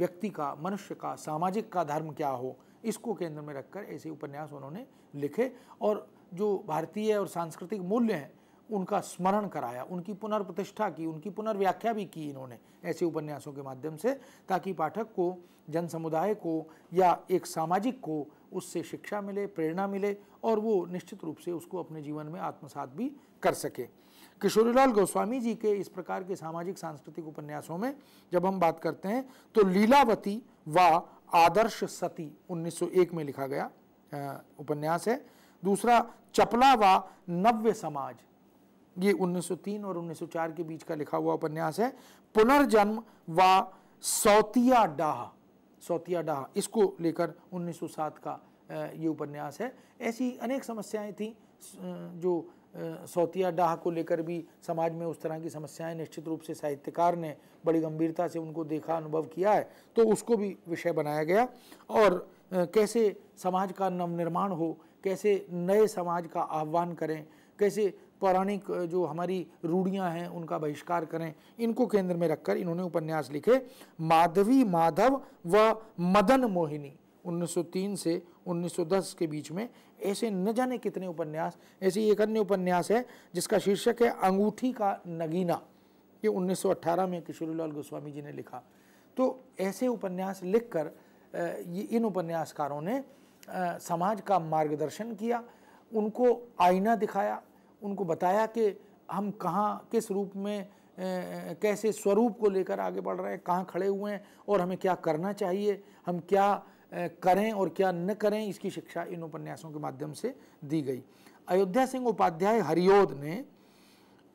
व्यक्ति का मनुष्य का सामाजिक का धर्म क्या हो इसको केंद्र में रखकर ऐसे उपन्यास उन्होंने लिखे और जो भारतीय और सांस्कृतिक मूल्य हैं उनका स्मरण कराया उनकी पुनर्प्रतिष्ठा की उनकी पुनर्व्याख्या भी की इन्होंने ऐसे उपन्यासों के माध्यम से ताकि पाठक को जन समुदाय को या एक सामाजिक को उससे शिक्षा मिले प्रेरणा मिले और वो निश्चित रूप से उसको अपने जीवन में आत्मसात भी कर सके किशोरीलाल गोस्वामी जी के इस प्रकार के सामाजिक सांस्कृतिक उपन्यासों में जब हम बात करते हैं तो लीलावती व आदर्श सती 1901 में लिखा गया उपन्यास है दूसरा चपला व नव्य समाज ये 1903 और 1904 के बीच का लिखा हुआ उपन्यास है पुनर्जन्म व सौतिया डाह सौतिया डाह इसको लेकर 1907 का ये उपन्यास है ऐसी अनेक समस्याएं थी जो सौतिया डाह को लेकर भी समाज में उस तरह की समस्याएं निश्चित रूप से साहित्यकार ने बड़ी गंभीरता से उनको देखा अनुभव किया है तो उसको भी विषय बनाया गया और कैसे समाज का नवनिर्माण हो कैसे नए समाज का आह्वान करें कैसे पौराणिक जो हमारी रूढ़ियां हैं उनका बहिष्कार करें इनको केंद्र में रखकर इन्होंने उपन्यास लिखे माधवी माधव व मदन मोहिनी 1903 से 1910 के बीच में ऐसे न जाने कितने उपन्यास ऐसे एक अन्य उपन्यास है जिसका शीर्षक है अंगूठी का नगीना ये 1918 में किशोरीलाल गोस्वामी जी ने लिखा तो ऐसे उपन्यास लिखकर ये इन उपन्यासकारों ने समाज का मार्गदर्शन किया उनको आईना दिखाया उनको बताया कि हम कहाँ किस रूप में कैसे स्वरूप को लेकर आगे बढ़ रहे हैं कहाँ खड़े हुए हैं और हमें क्या करना चाहिए हम क्या करें और क्या न करें इसकी शिक्षा इन उपन्यासों के माध्यम से दी गई अयोध्या सिंह उपाध्याय हरिओद ने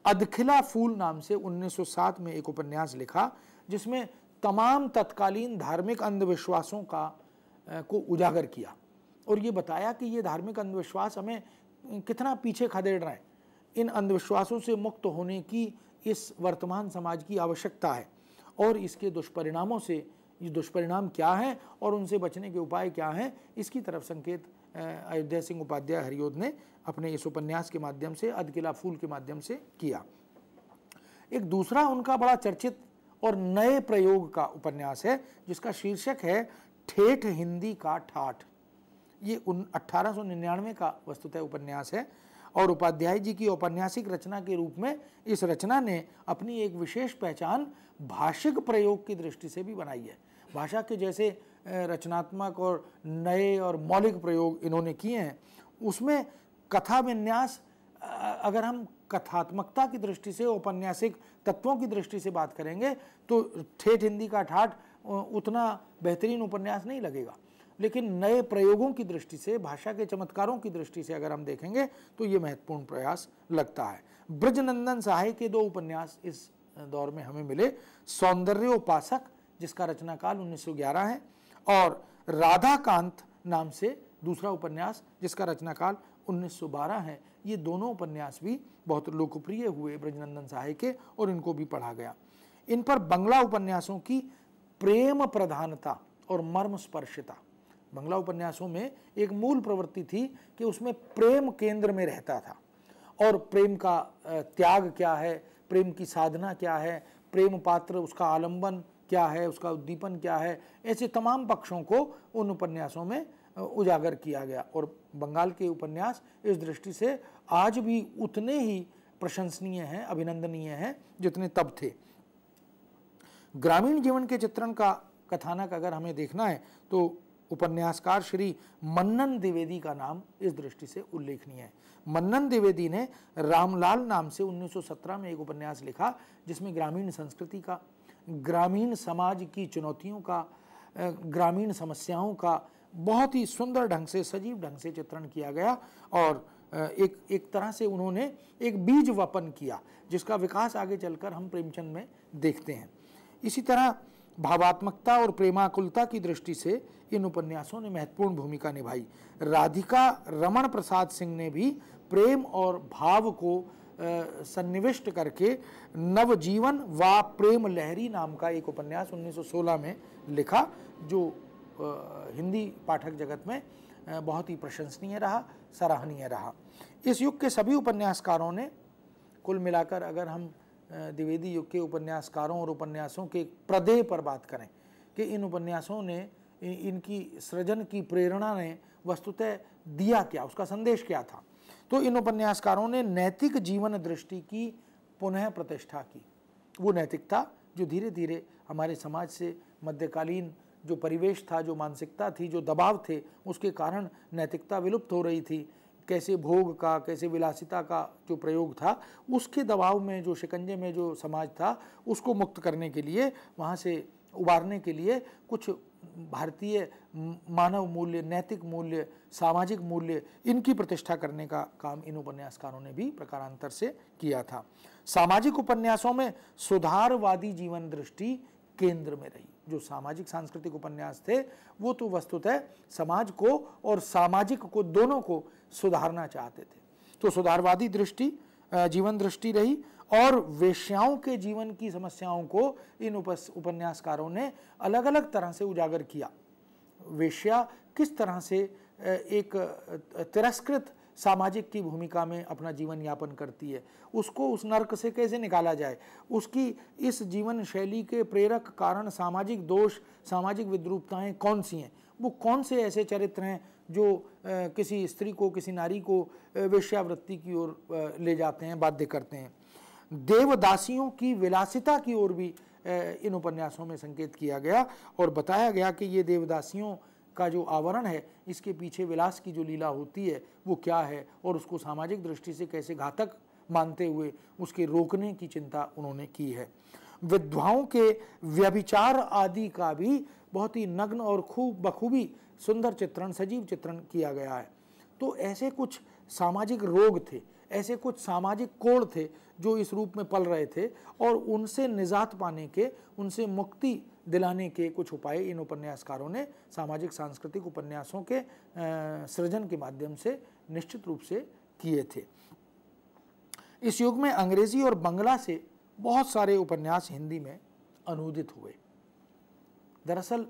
अदखिला फूल नाम से 1907 में एक उपन्यास लिखा जिसमें तमाम तत्कालीन धार्मिक अंधविश्वासों का को उजागर किया और ये बताया कि ये धार्मिक अंधविश्वास हमें कितना पीछे खदेड़ रहे हैं इन अंधविश्वासों से मुक्त होने की इस वर्तमान समाज की आवश्यकता है और इसके दुष्परिणामों से ये दुष्परिणाम क्या हैं और उनसे बचने के उपाय क्या हैं इसकी तरफ संकेत अयोध्या सिंह उपाध्याय हरियोद ने अपने इस उपन्यास के माध्यम से अधकिला फूल के माध्यम से किया एक दूसरा उनका बड़ा चर्चित और नए प्रयोग का उपन्यास है जिसका शीर्षक है ठेठ हिंदी का ठाठ ये उन अट्ठारह का वस्तुतः उपन्यास है और उपाध्याय जी की औपन्यासिक रचना के रूप में इस रचना ने अपनी एक विशेष पहचान भाषिक प्रयोग की दृष्टि से भी बनाई है भाषा के जैसे रचनात्मक और नए और मौलिक प्रयोग इन्होंने किए हैं उसमें कथा विन्यास अगर हम कथात्मकता की दृष्टि से औपन्यासिक तत्वों की दृष्टि से बात करेंगे तो ठेठ हिंदी का ठाठ उतना बेहतरीन उपन्यास नहीं लगेगा लेकिन नए प्रयोगों की दृष्टि से भाषा के चमत्कारों की दृष्टि से अगर हम देखेंगे तो ये महत्वपूर्ण प्रयास लगता है ब्रजनंदन सहाय के दो उपन्यास इस दौर में हमें मिले सौंदर्योपासक जिसका रचनाकाल 1911 है और राधाकांत नाम से दूसरा उपन्यास जिसका रचनाकाल 1912 है ये दोनों उपन्यास भी बहुत लोकप्रिय हुए ब्रजनंदन साहे के और इनको भी पढ़ा गया इन पर बंगला उपन्यासों की प्रेम प्रधानता और मर्म स्पर्शता बंगला उपन्यासों में एक मूल प्रवृत्ति थी कि उसमें प्रेम केंद्र में रहता था और प्रेम का त्याग क्या है प्रेम की साधना क्या है प्रेम पात्र उसका आलंबन क्या है उसका उद्दीपन क्या है ऐसे तमाम पक्षों को उन उपन्यासों में उजागर किया गया और बंगाल के उपन्यास इस दृष्टि से आज भी उतने ही प्रशंसनीय हैं अभिनंदनीय हैं जितने तब थे ग्रामीण जीवन के चित्रण का कथानक अगर हमें देखना है तो उपन्यासकार श्री मन्नन द्विवेदी का नाम इस दृष्टि से उल्लेखनीय है मन्नन द्विवेदी ने रामलाल नाम से 1917 में एक उपन्यास लिखा जिसमें ग्रामीण संस्कृति का ग्रामीण समाज की चुनौतियों का ग्रामीण समस्याओं का बहुत ही सुंदर ढंग से सजीव ढंग से चित्रण किया गया और एक एक तरह से उन्होंने एक बीज वपन किया जिसका विकास आगे चलकर हम प्रेमचंद में देखते हैं इसी तरह भावात्मकता और प्रेमाकुलता की दृष्टि से इन उपन्यासों ने महत्वपूर्ण भूमिका निभाई राधिका रमण प्रसाद सिंह ने भी प्रेम और भाव को सन्निविष्ट करके नवजीवन व प्रेम लहरी नाम का एक उपन्यास 1916 में लिखा जो हिंदी पाठक जगत में बहुत ही प्रशंसनीय रहा सराहनीय रहा इस युग के सभी उपन्यासकारों ने कुल मिलाकर अगर हम द्विवेदी युग के उपन्यासकारों और उपन्यासों के प्रदेय पर बात करें कि इन उपन्यासों ने इनकी सृजन की प्रेरणा ने वस्तुतः दिया क्या उसका संदेश क्या था तो इन उपन्यासकारों ने नैतिक जीवन दृष्टि की पुनः प्रतिष्ठा की वो नैतिकता जो धीरे धीरे हमारे समाज से मध्यकालीन जो परिवेश था जो मानसिकता थी जो दबाव थे उसके कारण नैतिकता विलुप्त हो रही थी कैसे भोग का कैसे विलासिता का जो प्रयोग था उसके दबाव में जो शिकंजे में जो समाज था उसको मुक्त करने के लिए वहाँ से उबारने के लिए कुछ भारतीय मानव मूल्य नैतिक मूल्य सामाजिक मूल्य इनकी प्रतिष्ठा करने का काम इन उपन्यासकारों ने भी प्रकारांतर से किया था सामाजिक उपन्यासों में सुधारवादी जीवन दृष्टि केंद्र में रही जो सामाजिक सांस्कृतिक उपन्यास थे वो तो वस्तुतः समाज को और सामाजिक को दोनों को सुधारना चाहते थे तो सुधारवादी दृष्टि जीवन दृष्टि रही और वेश्याओं के जीवन की समस्याओं को इन उपन्यासकारों ने अलग अलग तरह से उजागर किया वेश्या किस तरह से एक तिरस्कृत सामाजिक की भूमिका में अपना जीवन यापन करती है उसको उस नर्क से कैसे निकाला जाए उसकी इस जीवन शैली के प्रेरक कारण सामाजिक दोष सामाजिक विद्रूपताएं कौन सी हैं वो कौन से ऐसे चरित्र हैं जो किसी स्त्री को किसी नारी को वेश्यावृत्ति की ओर ले जाते हैं बाध्य करते हैं देवदासियों की विलासिता की ओर भी इन उपन्यासों में संकेत किया गया और बताया गया कि ये देवदासियों का जो आवरण है इसके पीछे विलास की जो लीला होती है वो क्या है और उसको सामाजिक दृष्टि से कैसे घातक मानते हुए उसके रोकने की चिंता उन्होंने की है विधवाओं के व्यभिचार आदि का भी बहुत ही नग्न और खूब बखूबी सुंदर चित्रण सजीव चित्रण किया गया है तो ऐसे कुछ सामाजिक रोग थे ऐसे कुछ सामाजिक कोण थे जो इस रूप में पल रहे थे और उनसे निजात पाने के उनसे मुक्ति दिलाने के कुछ उपाय इन उपन्यासकारों ने सामाजिक सांस्कृतिक उपन्यासों के सृजन के माध्यम से निश्चित रूप से किए थे इस युग में अंग्रेजी और बंगला से बहुत सारे उपन्यास हिंदी में अनुदित हुए दरअसल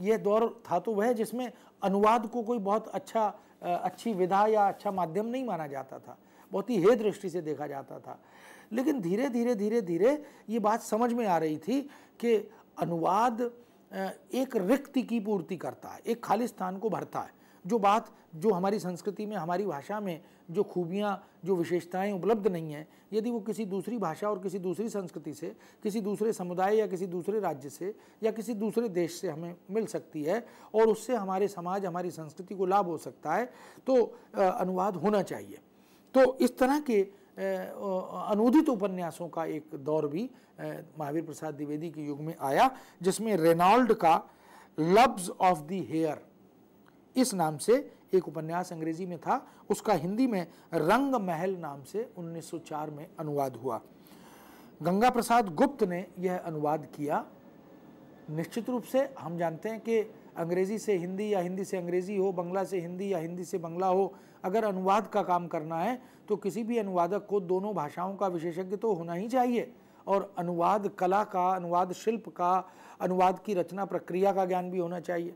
यह दौर था तो वह जिसमें अनुवाद को कोई बहुत अच्छा अच्छी विधा या अच्छा माध्यम नहीं माना जाता था बहुत ही हे दृष्टि से देखा जाता था लेकिन धीरे धीरे धीरे धीरे ये बात समझ में आ रही थी कि अनुवाद एक रिक्ति की पूर्ति करता है एक खाली स्थान को भरता है जो बात जो हमारी संस्कृति में हमारी भाषा में जो खूबियाँ जो विशेषताएं उपलब्ध नहीं हैं यदि वो किसी दूसरी भाषा और किसी दूसरी संस्कृति से किसी दूसरे समुदाय या किसी दूसरे राज्य से या किसी दूसरे देश से हमें मिल सकती है और उससे हमारे समाज हमारी संस्कृति को लाभ हो सकता है तो अनुवाद होना चाहिए तो इस तरह के अनुदित उपन्यासों का एक दौर भी महावीर प्रसाद द्विवेदी के युग में आया जिसमें रेनॉल्ड का लब्स ऑफ द हेयर इस नाम से एक उपन्यास अंग्रेजी में था उसका हिंदी में रंग महल नाम से 1904 में अनुवाद हुआ गंगा प्रसाद गुप्त ने यह अनुवाद किया निश्चित रूप से हम जानते हैं कि अंग्रेजी से हिंदी या हिंदी से अंग्रेजी हो बंगला से हिंदी या हिंदी से बंगला हो अगर अनुवाद का काम करना है तो किसी भी अनुवादक को दोनों भाषाओं का विशेषज्ञ तो होना ही चाहिए और अनुवाद कला का अनुवाद शिल्प का अनुवाद की रचना प्रक्रिया का ज्ञान भी होना चाहिए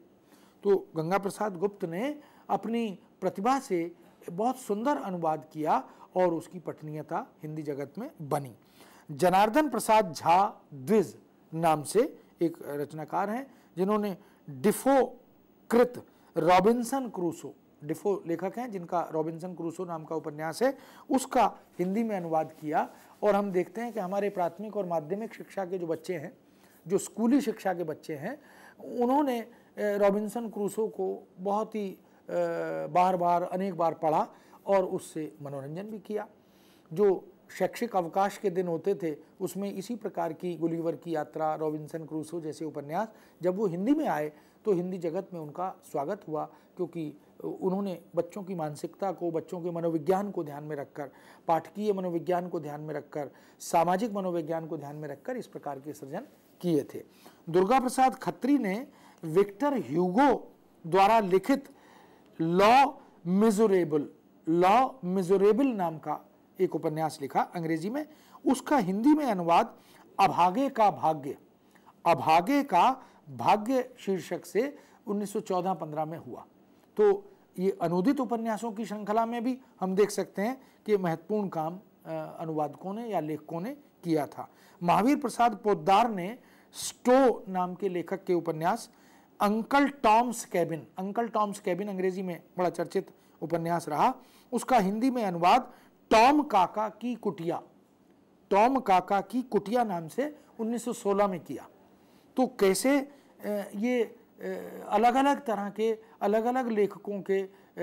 तो गंगा प्रसाद गुप्त ने अपनी प्रतिभा से बहुत सुंदर अनुवाद किया और उसकी पठनीयता हिंदी जगत में बनी जनार्दन प्रसाद झा द्विज नाम से एक रचनाकार हैं जिन्होंने डिफो कृत रॉबिन्सन क्रूसो डिफो लेखक हैं जिनका रॉबिन्सन क्रूसो नाम का उपन्यास है उसका हिंदी में अनुवाद किया और हम देखते हैं कि हमारे प्राथमिक और माध्यमिक शिक्षा के जो बच्चे हैं जो स्कूली शिक्षा के बच्चे हैं उन्होंने रॉबिन्सन क्रूसो को बहुत ही बार बार अनेक बार पढ़ा और उससे मनोरंजन भी किया जो शैक्षिक अवकाश के दिन होते थे उसमें इसी प्रकार की गुलीवर की यात्रा रॉबिन्सन क्रूसो जैसे उपन्यास जब वो हिंदी में आए तो हिंदी जगत में उनका स्वागत हुआ क्योंकि उन्होंने बच्चों की मानसिकता को बच्चों के मनोविज्ञान को ध्यान में रखकर पाठकीय मनोविज्ञान को ध्यान में रखकर सामाजिक मनोविज्ञान को ध्यान में रखकर इस प्रकार के सृजन किए थे दुर्गा प्रसाद खत्री ने विक्टर ह्यूगो द्वारा लिखित लॉ मिजोरेबल लॉ मिजोरेबल नाम का एक उपन्यास लिखा अंग्रेजी में उसका हिंदी में अनुवाद अभागे का भाग्य अभागे का भाग्य शीर्षक से 1914-15 में हुआ तो ये अनुदित उपन्यासों की श्रृंखला में भी हम देख सकते हैं कि महत्वपूर्ण काम अनुवादकों ने या लेखकों ने किया था महावीर प्रसाद पोद्दार ने स्टो नाम के लेखक के उपन्यास uncle Tom's cabin uncle Tom's cabin अंग्रेजी में बड़ा चर्चित उपन्यास रहा उसका हिंदी में अनुवाद टॉम काका की कुटिया टॉम काका की कुटिया नाम से 1916 में किया तो कैसे ये अलग अलग तरह के अलग अलग लेखकों के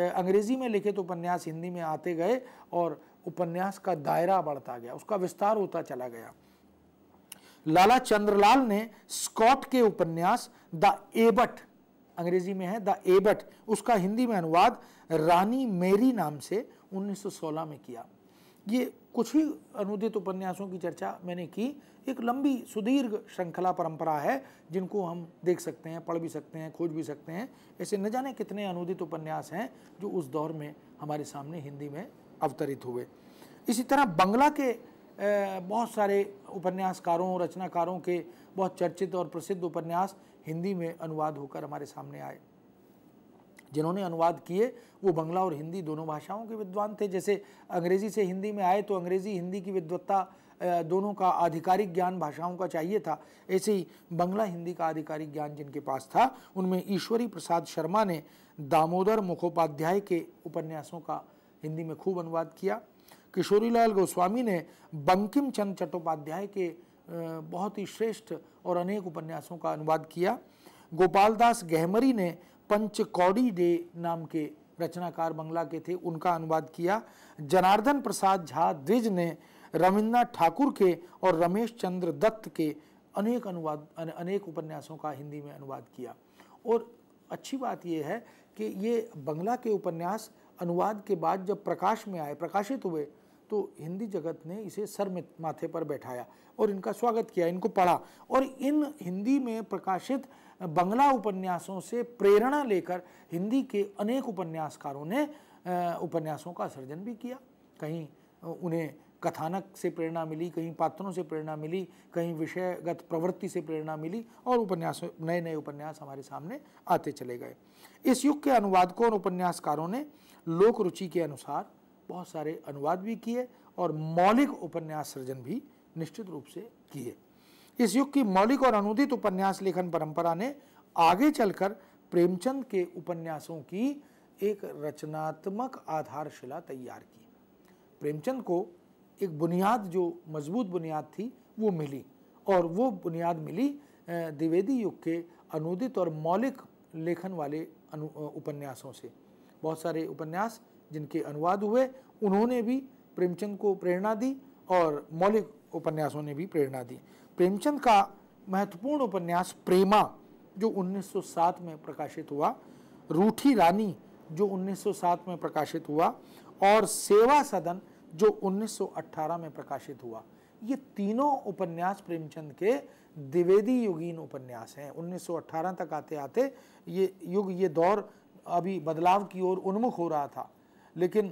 अंग्रेजी में लिखे तो उपन्यास हिंदी में आते गए और उपन्यास का दायरा बढ़ता गया उसका विस्तार होता चला गया लाला चंद्रलाल ने स्कॉट के उपन्यास द एबट अंग्रेजी में है द एबट उसका हिंदी में अनुवाद रानी मेरी नाम से 1916 में किया ये कुछ ही अनुदित उपन्यासों की चर्चा मैंने की एक लंबी सुदीर्घ श्रृंखला परंपरा है जिनको हम देख सकते हैं पढ़ भी सकते हैं खोज भी सकते हैं ऐसे न जाने कितने अनुदित उपन्यास हैं जो उस दौर में हमारे सामने हिंदी में अवतरित हुए इसी तरह बंगला के बहुत सारे उपन्यासकारों रचनाकारों के बहुत चर्चित और प्रसिद्ध उपन्यास हिंदी में अनुवाद होकर हमारे सामने आए जिन्होंने अनुवाद किए वो बंगला और हिंदी दोनों भाषाओं के विद्वान थे जैसे अंग्रेज़ी से हिंदी में आए तो अंग्रेज़ी हिंदी की विद्वत्ता दोनों का आधिकारिक ज्ञान भाषाओं का चाहिए था ऐसे ही बंगला हिंदी का आधिकारिक ज्ञान जिनके पास था उनमें ईश्वरी प्रसाद शर्मा ने दामोदर मुखोपाध्याय के उपन्यासों का हिंदी में खूब अनुवाद किया किशोरीलाल गोस्वामी ने बंकिम चंद चट्टोपाध्याय के बहुत ही श्रेष्ठ और अनेक उपन्यासों का अनुवाद किया गोपालदास गहमरी ने पंचकौड़ी डे नाम के रचनाकार बंगला के थे उनका अनुवाद किया जनार्दन प्रसाद झा द्विज ने रविन्द्रनाथ ठाकुर के और रमेश चंद्र दत्त के अनेक अनुवाद अनेक उपन्यासों का हिंदी में अनुवाद किया और अच्छी बात यह है कि ये बंगला के उपन्यास अनुवाद के बाद जब प्रकाश में आए प्रकाशित हुए तो हिंदी जगत ने इसे सर माथे पर बैठाया और इनका स्वागत किया इनको पढ़ा और इन हिंदी में प्रकाशित बंगला उपन्यासों से प्रेरणा लेकर हिंदी के अनेक उपन्यासकारों ने उपन्यासों का सृजन भी किया कहीं उन्हें कथानक से प्रेरणा मिली कहीं पात्रों से प्रेरणा मिली कहीं विषयगत प्रवृत्ति से प्रेरणा मिली और उपन्यास नए नए उपन्यास हमारे सामने आते चले गए इस युग के अनुवादकों और उपन्यासकारों ने लोक रुचि के अनुसार बहुत सारे अनुवाद भी किए और मौलिक उपन्यास सृजन भी निश्चित रूप से किए इस युग की मौलिक और अनुदित उपन्यास लेखन परंपरा ने आगे चलकर प्रेमचंद के उपन्यासों की एक रचनात्मक आधारशिला तैयार की प्रेमचंद को एक बुनियाद जो मजबूत बुनियाद थी वो मिली और वो बुनियाद मिली द्विवेदी युग के अनुदित और मौलिक लेखन वाले उपन्यासों से बहुत सारे उपन्यास जिनके अनुवाद हुए उन्होंने भी प्रेमचंद को प्रेरणा दी और मौलिक उपन्यासों ने भी प्रेरणा दी प्रेमचंद का महत्वपूर्ण उपन्यास प्रेमा जो 1907 में प्रकाशित हुआ रूठी रानी जो 1907 में प्रकाशित हुआ और सेवा सदन जो 1918 में प्रकाशित हुआ ये तीनों उपन्यास प्रेमचंद के द्विवेदी युगीन उपन्यास हैं 1918 तक आते आते ये युग ये दौर अभी बदलाव की ओर उन्मुख हो रहा था लेकिन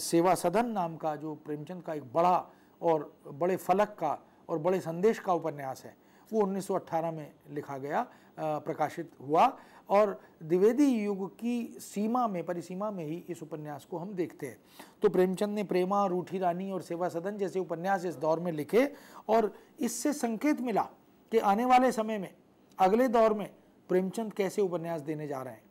सेवा सदन नाम का जो प्रेमचंद का एक बड़ा और बड़े फलक का और बड़े संदेश का उपन्यास है वो 1918 में लिखा गया प्रकाशित हुआ और द्विवेदी युग की सीमा में परिसीमा में ही इस उपन्यास को हम देखते हैं तो प्रेमचंद ने प्रेमा रूठी रानी और सेवा सदन जैसे उपन्यास इस दौर में लिखे और इससे संकेत मिला कि आने वाले समय में अगले दौर में प्रेमचंद कैसे उपन्यास देने जा रहे हैं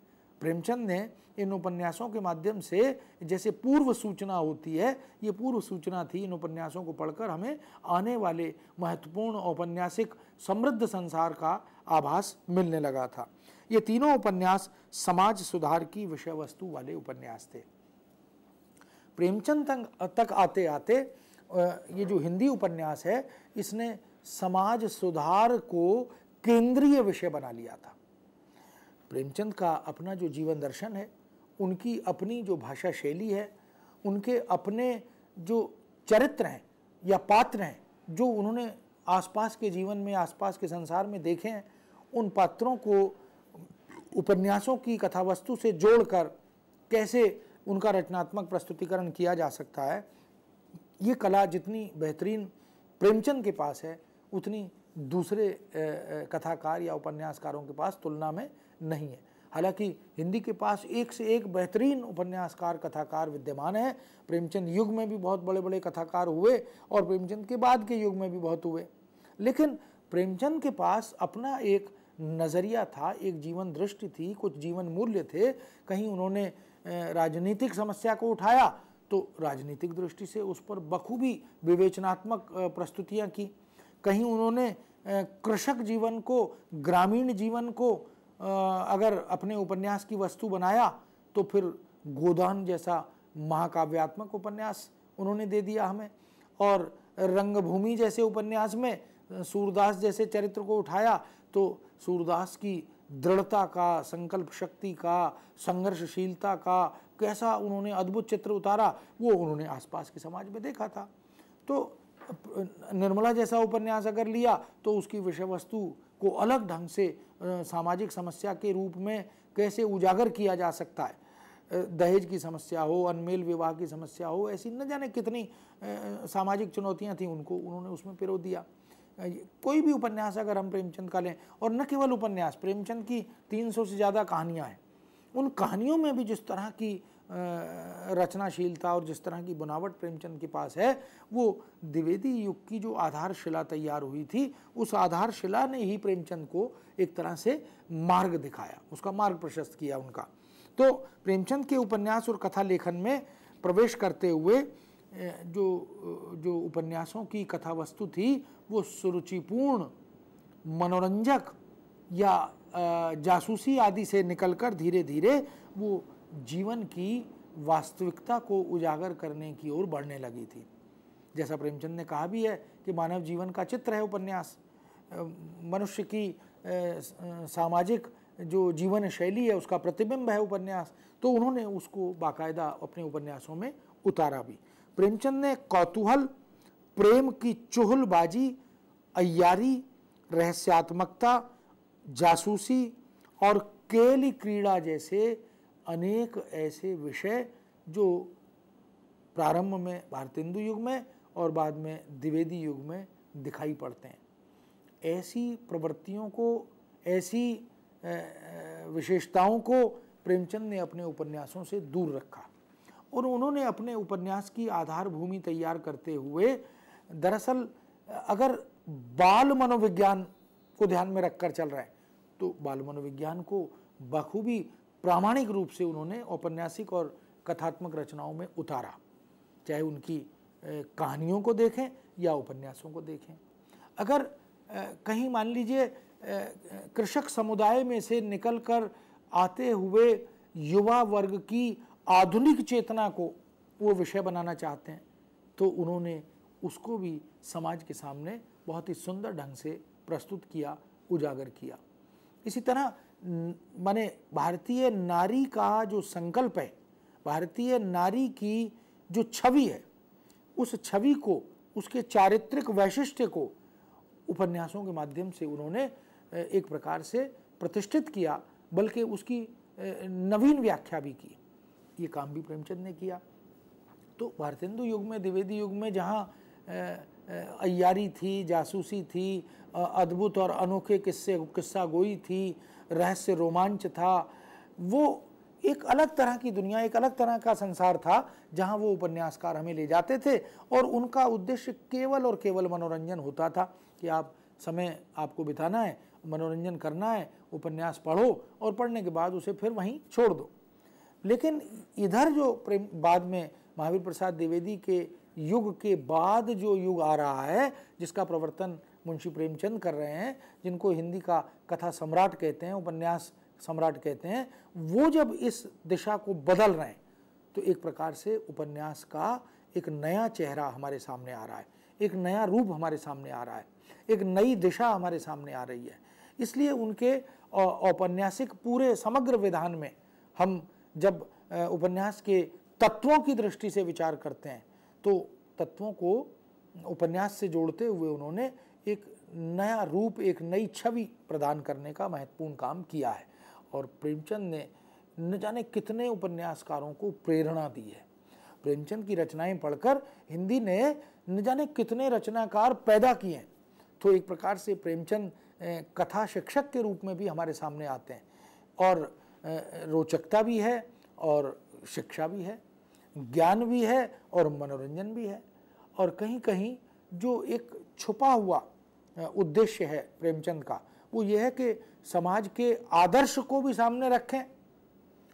प्रेमचंद ने इन उपन्यासों के माध्यम से जैसे पूर्व सूचना होती है ये पूर्व सूचना थी इन उपन्यासों को पढ़कर हमें आने वाले महत्वपूर्ण औपन्यासिक समृद्ध संसार का आभास मिलने लगा था ये तीनों उपन्यास समाज सुधार की विषय वस्तु वाले उपन्यास थे प्रेमचंद तक आते आते ये जो हिंदी उपन्यास है इसने समाज सुधार को केंद्रीय विषय बना लिया था प्रेमचंद का अपना जो जीवन दर्शन है उनकी अपनी जो भाषा शैली है उनके अपने जो चरित्र हैं या पात्र हैं जो उन्होंने आसपास के जीवन में आसपास के संसार में देखे हैं उन पात्रों को उपन्यासों की कथावस्तु से जोड़कर कैसे उनका रचनात्मक प्रस्तुतिकरण किया जा सकता है ये कला जितनी बेहतरीन प्रेमचंद के पास है उतनी दूसरे कथाकार या उपन्यासकारों के पास तुलना में नहीं है हालांकि हिंदी के पास एक से एक बेहतरीन उपन्यासकार कथाकार विद्यमान है प्रेमचंद युग में भी बहुत बड़े बड़े कथाकार हुए और प्रेमचंद के बाद के युग में भी बहुत हुए लेकिन प्रेमचंद के पास अपना एक नज़रिया था एक जीवन दृष्टि थी कुछ जीवन मूल्य थे कहीं उन्होंने राजनीतिक समस्या को उठाया तो राजनीतिक दृष्टि से उस पर बखूबी विवेचनात्मक प्रस्तुतियाँ की कहीं उन्होंने कृषक जीवन को ग्रामीण जीवन को अगर अपने उपन्यास की वस्तु बनाया तो फिर गोदान जैसा महाकाव्यात्मक उपन्यास उन्होंने दे दिया हमें और रंगभूमि जैसे उपन्यास में सूरदास जैसे चरित्र को उठाया तो सूरदास की दृढ़ता का संकल्प शक्ति का संघर्षशीलता का कैसा उन्होंने अद्भुत चित्र उतारा वो उन्होंने आसपास के समाज में देखा था तो निर्मला जैसा उपन्यास अगर लिया तो उसकी विषय वस्तु को अलग ढंग से सामाजिक समस्या के रूप में कैसे उजागर किया जा सकता है दहेज की समस्या हो अनमेल विवाह की समस्या हो ऐसी न जाने कितनी सामाजिक चुनौतियाँ थी उनको उन्होंने उसमें पिरो दिया कोई भी उपन्यास अगर हम प्रेमचंद का लें और न केवल उपन्यास प्रेमचंद की 300 से ज़्यादा कहानियाँ हैं उन कहानियों में भी जिस तरह की रचनाशीलता और जिस तरह की बनावट प्रेमचंद के पास है वो द्विवेदी युग की जो आधारशिला तैयार हुई थी उस आधारशिला ने ही प्रेमचंद को एक तरह से मार्ग दिखाया उसका मार्ग प्रशस्त किया उनका तो प्रेमचंद के उपन्यास और कथा लेखन में प्रवेश करते हुए जो जो उपन्यासों की कथा वस्तु थी वो सुरुचिपूर्ण मनोरंजक या जासूसी आदि से निकलकर धीरे धीरे वो जीवन की वास्तविकता को उजागर करने की ओर बढ़ने लगी थी जैसा प्रेमचंद ने कहा भी है कि मानव जीवन का चित्र है उपन्यास मनुष्य की सामाजिक जो जीवन शैली है उसका प्रतिबिंब है उपन्यास तो उन्होंने उसको बाकायदा अपने उपन्यासों में उतारा भी प्रेमचंद ने कौतूहल प्रेम की चुहलबाजी अयारी रहस्यात्मकता जासूसी और केली क्रीड़ा जैसे अनेक ऐसे विषय जो प्रारंभ में भारतेंदु युग में और बाद में द्विवेदी युग में दिखाई पड़ते हैं ऐसी प्रवृत्तियों को ऐसी विशेषताओं को प्रेमचंद ने अपने उपन्यासों से दूर रखा और उन्होंने अपने उपन्यास की आधार भूमि तैयार करते हुए दरअसल अगर बाल मनोविज्ञान को ध्यान में रखकर चल रहा है तो बाल मनोविज्ञान को बखूबी प्रामाणिक रूप से उन्होंने औपन्यासिक और कथात्मक रचनाओं में उतारा चाहे उनकी कहानियों को देखें या उपन्यासों को देखें अगर कहीं मान लीजिए कृषक समुदाय में से निकलकर आते हुए युवा वर्ग की आधुनिक चेतना को वो विषय बनाना चाहते हैं तो उन्होंने उसको भी समाज के सामने बहुत ही सुंदर ढंग से प्रस्तुत किया उजागर किया इसी तरह माने भारतीय नारी का जो संकल्प है भारतीय नारी की जो छवि है उस छवि को उसके चारित्रिक वैशिष्ट्य को उपन्यासों के माध्यम से उन्होंने एक प्रकार से प्रतिष्ठित किया बल्कि उसकी नवीन व्याख्या भी की ये काम भी प्रेमचंद ने किया तो भारतेंदु युग में द्विवेदी युग में जहाँ अयारी थी जासूसी थी अद्भुत और अनोखे किस्से किस्सा गोई थी रहस्य रोमांच था वो एक अलग तरह की दुनिया एक अलग तरह का संसार था जहाँ वो उपन्यासकार हमें ले जाते थे और उनका उद्देश्य केवल और केवल मनोरंजन होता था कि आप समय आपको बिताना है मनोरंजन करना है उपन्यास पढ़ो और पढ़ने के बाद उसे फिर वहीं छोड़ दो लेकिन इधर जो प्रेम बाद में महावीर प्रसाद द्विवेदी के युग के बाद जो युग आ रहा है जिसका प्रवर्तन मुंशी प्रेमचंद कर रहे हैं जिनको हिंदी का कथा सम्राट कहते हैं उपन्यास सम्राट कहते हैं वो जब इस दिशा को बदल रहे हैं तो एक प्रकार से उपन्यास का एक नया चेहरा हमारे सामने आ रहा है एक नया रूप हमारे सामने आ रहा है एक नई दिशा हमारे सामने आ रही है इसलिए उनके औपन्यासिक पूरे समग्र विधान में हम जब उपन्यास के तत्वों की दृष्टि से विचार करते हैं तो तत्वों को उपन्यास से जोड़ते हुए उन्होंने एक नया रूप एक नई छवि प्रदान करने का महत्वपूर्ण काम किया है और प्रेमचंद ने न जाने कितने उपन्यासकारों को प्रेरणा दी है प्रेमचंद की रचनाएं पढ़कर हिंदी ने न जाने कितने रचनाकार पैदा किए हैं तो एक प्रकार से प्रेमचंद कथा शिक्षक के रूप में भी हमारे सामने आते हैं और रोचकता भी है और शिक्षा भी है ज्ञान भी है और मनोरंजन भी है और कहीं कहीं जो एक छुपा हुआ उद्देश्य है प्रेमचंद का वो ये है कि समाज के आदर्श को भी सामने रखें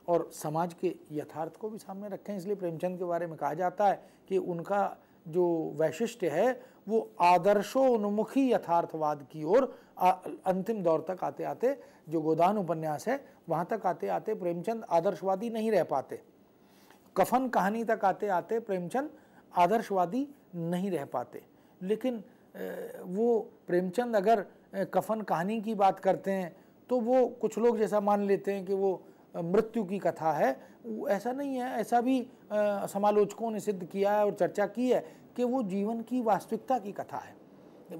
और समाज के यथार्थ को भी सामने रखें इसलिए प्रेमचंद के बारे में कहा जाता है कि उनका जो वैशिष्ट है वो आदर्शोन्मुखी यथार्थवाद की ओर अंतिम दौर तक आते आते जो गोदान उपन्यास है वहाँ तक आते आते प्रेमचंद आदर्शवादी नहीं रह पाते कफन कहानी तक आते आते प्रेमचंद आदर्शवादी नहीं रह पाते लेकिन वो प्रेमचंद अगर कफन कहानी की बात करते हैं तो वो कुछ लोग जैसा मान लेते हैं कि वो मृत्यु की कथा है ऐसा नहीं है ऐसा भी समालोचकों ने सिद्ध किया है और चर्चा की है कि वो जीवन की वास्तविकता की कथा है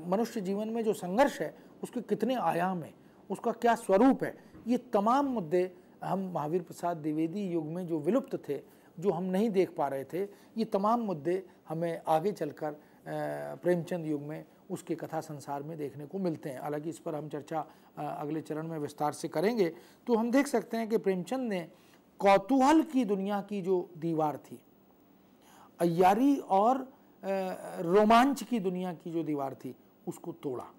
मनुष्य जीवन में जो संघर्ष है उसके कितने आयाम हैं उसका क्या स्वरूप है ये तमाम मुद्दे हम महावीर प्रसाद द्विवेदी युग में जो विलुप्त थे जो हम नहीं देख पा रहे थे ये तमाम मुद्दे हमें आगे चलकर प्रेमचंद युग में उसके कथा संसार में देखने को मिलते हैं हालांकि इस पर हम चर्चा अगले चरण में विस्तार से करेंगे तो हम देख सकते हैं कि प्रेमचंद ने कौतूहल की दुनिया की जो दीवार थी अयारी और रोमांच की दुनिया की जो दीवार थी उसको तोड़ा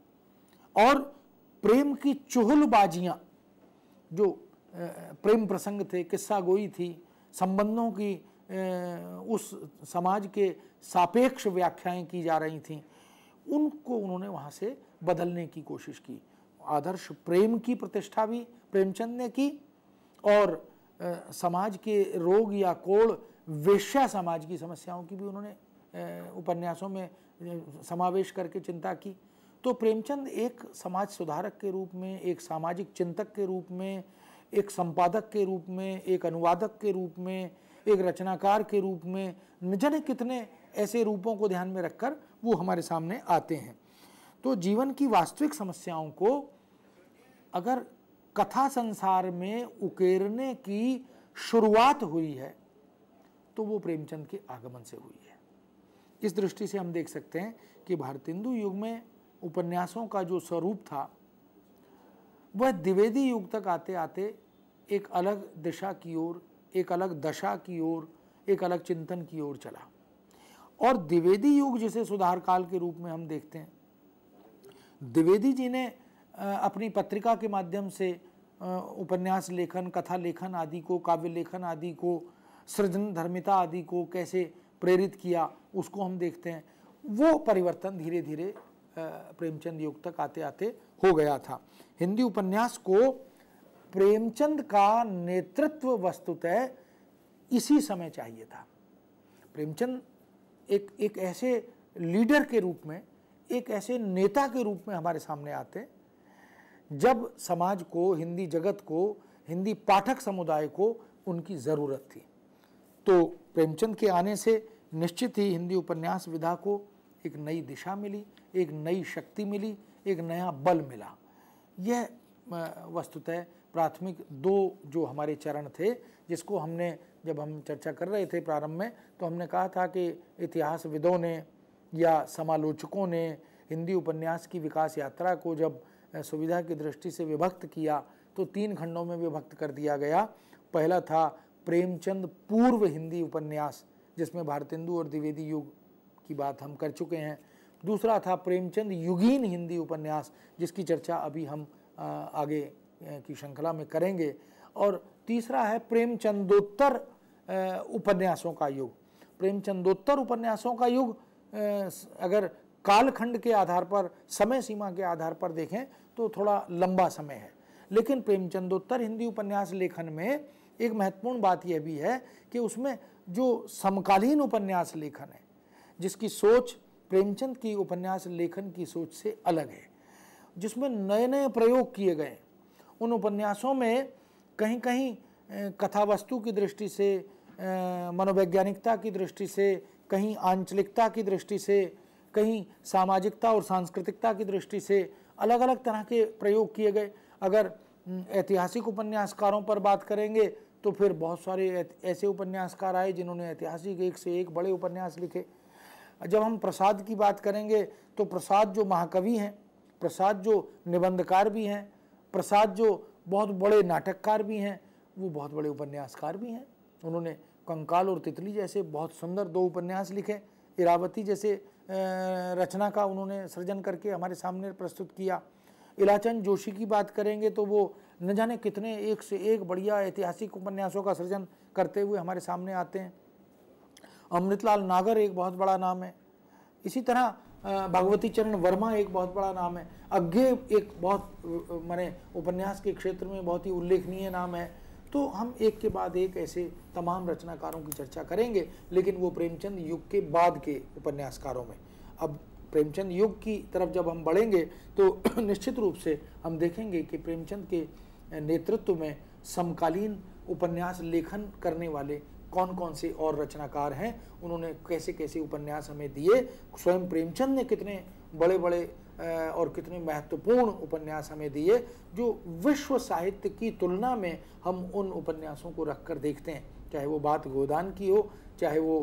और प्रेम की चुहलबाजियाँ जो प्रेम प्रसंग थे किस्सा गोई थी संबंधों की उस समाज के सापेक्ष व्याख्याएं की जा रही थीं उनको उन्होंने वहाँ से बदलने की कोशिश की आदर्श प्रेम की प्रतिष्ठा भी प्रेमचंद ने की और समाज के रोग या कोड़ वेश्या समाज की समस्याओं की भी उन्होंने उपन्यासों में समावेश करके चिंता की तो प्रेमचंद एक समाज सुधारक के रूप में एक सामाजिक चिंतक के रूप में एक संपादक के रूप में एक अनुवादक के रूप में एक रचनाकार के रूप में न जाने कितने ऐसे रूपों को ध्यान में रखकर वो हमारे सामने आते हैं तो जीवन की वास्तविक समस्याओं को अगर कथा संसार में उकेरने की शुरुआत हुई है तो वो प्रेमचंद के आगमन से हुई है इस दृष्टि से हम देख सकते हैं कि भारतेंदु युग में उपन्यासों का जो स्वरूप था वह द्विवेदी युग तक आते आते एक अलग दिशा की ओर एक अलग दशा की ओर एक अलग चिंतन की ओर चला और द्विवेदी युग जिसे सुधार काल के रूप में हम देखते हैं द्विवेदी जी ने अपनी पत्रिका के माध्यम से उपन्यास लेखन कथा लेखन आदि को काव्य लेखन आदि को सृजन धर्मिता आदि को कैसे प्रेरित किया उसको हम देखते हैं वो परिवर्तन धीरे धीरे प्रेमचंद युग तक आते आते हो गया था हिंदी उपन्यास को प्रेमचंद का नेतृत्व वस्तुतः इसी समय चाहिए था प्रेमचंद एक एक ऐसे लीडर के रूप में एक ऐसे नेता के रूप में हमारे सामने आते जब समाज को हिंदी जगत को हिंदी पाठक समुदाय को उनकी ज़रूरत थी तो प्रेमचंद के आने से निश्चित ही हिंदी उपन्यास विधा को एक नई दिशा मिली एक नई शक्ति मिली एक नया बल मिला यह वस्तुतः प्राथमिक दो जो हमारे चरण थे जिसको हमने जब हम चर्चा कर रहे थे प्रारंभ में तो हमने कहा था कि इतिहासविदों ने या समालोचकों ने हिंदी उपन्यास की विकास यात्रा को जब सुविधा की दृष्टि से विभक्त किया तो तीन खंडों में विभक्त कर दिया गया पहला था प्रेमचंद पूर्व हिंदी उपन्यास जिसमें भारतेंदु और द्विवेदी युग की बात हम कर चुके हैं दूसरा था प्रेमचंद युगीन हिंदी उपन्यास जिसकी चर्चा अभी हम आगे की श्रृंखला में करेंगे और तीसरा है प्रेमचंदोत्तर उपन्यासों का युग प्रेमचंदोत्तर उपन्यासों का युग अगर कालखंड के आधार पर समय सीमा के आधार पर देखें तो थोड़ा लंबा समय है लेकिन प्रेमचंदोत्तर हिंदी उपन्यास लेखन में एक महत्वपूर्ण बात यह भी है कि उसमें जो समकालीन उपन्यास लेखन है जिसकी सोच प्रेमचंद की उपन्यास लेखन की सोच से अलग है जिसमें नए नए प्रयोग किए गए उन उपन्यासों में कहीं कहीं कथा वस्तु की दृष्टि से मनोवैज्ञानिकता की दृष्टि से कहीं आंचलिकता की दृष्टि से कहीं सामाजिकता और सांस्कृतिकता की दृष्टि से अलग अलग तरह के प्रयोग किए गए अगर ऐतिहासिक उपन्यासकारों पर बात करेंगे तो फिर बहुत सारे ऐसे उपन्यासकार आए जिन्होंने ऐतिहासिक एक से एक बड़े उपन्यास लिखे जब हम प्रसाद की बात करेंगे तो प्रसाद जो महाकवि हैं प्रसाद जो निबंधकार भी हैं प्रसाद जो बहुत बड़े नाटककार भी हैं वो बहुत बड़े उपन्यासकार भी हैं उन्होंने कंकाल और तितली जैसे बहुत सुंदर दो उपन्यास लिखे इरावती जैसे रचना का उन्होंने सृजन करके हमारे सामने प्रस्तुत किया इलाचंद जोशी की बात करेंगे तो वो न जाने कितने एक से एक बढ़िया ऐतिहासिक उपन्यासों का सृजन करते हुए हमारे सामने आते हैं अमृतलाल नागर एक बहुत बड़ा नाम है इसी तरह भगवती चरण वर्मा एक बहुत बड़ा नाम है अज्ञे एक बहुत मैंने उपन्यास के क्षेत्र में बहुत ही उल्लेखनीय नाम है तो हम एक के बाद एक ऐसे तमाम रचनाकारों की चर्चा करेंगे लेकिन वो प्रेमचंद युग के बाद के उपन्यासकारों में अब प्रेमचंद युग की तरफ जब हम बढ़ेंगे तो निश्चित रूप से हम देखेंगे कि प्रेमचंद के नेतृत्व में समकालीन उपन्यास लेखन करने वाले कौन कौन से और रचनाकार हैं उन्होंने कैसे कैसे उपन्यास हमें दिए स्वयं प्रेमचंद ने कितने बड़े बड़े और कितने महत्वपूर्ण उपन्यास हमें दिए जो विश्व साहित्य की तुलना में हम उन उपन्यासों को रख कर देखते हैं चाहे वो बात गोदान की हो चाहे वो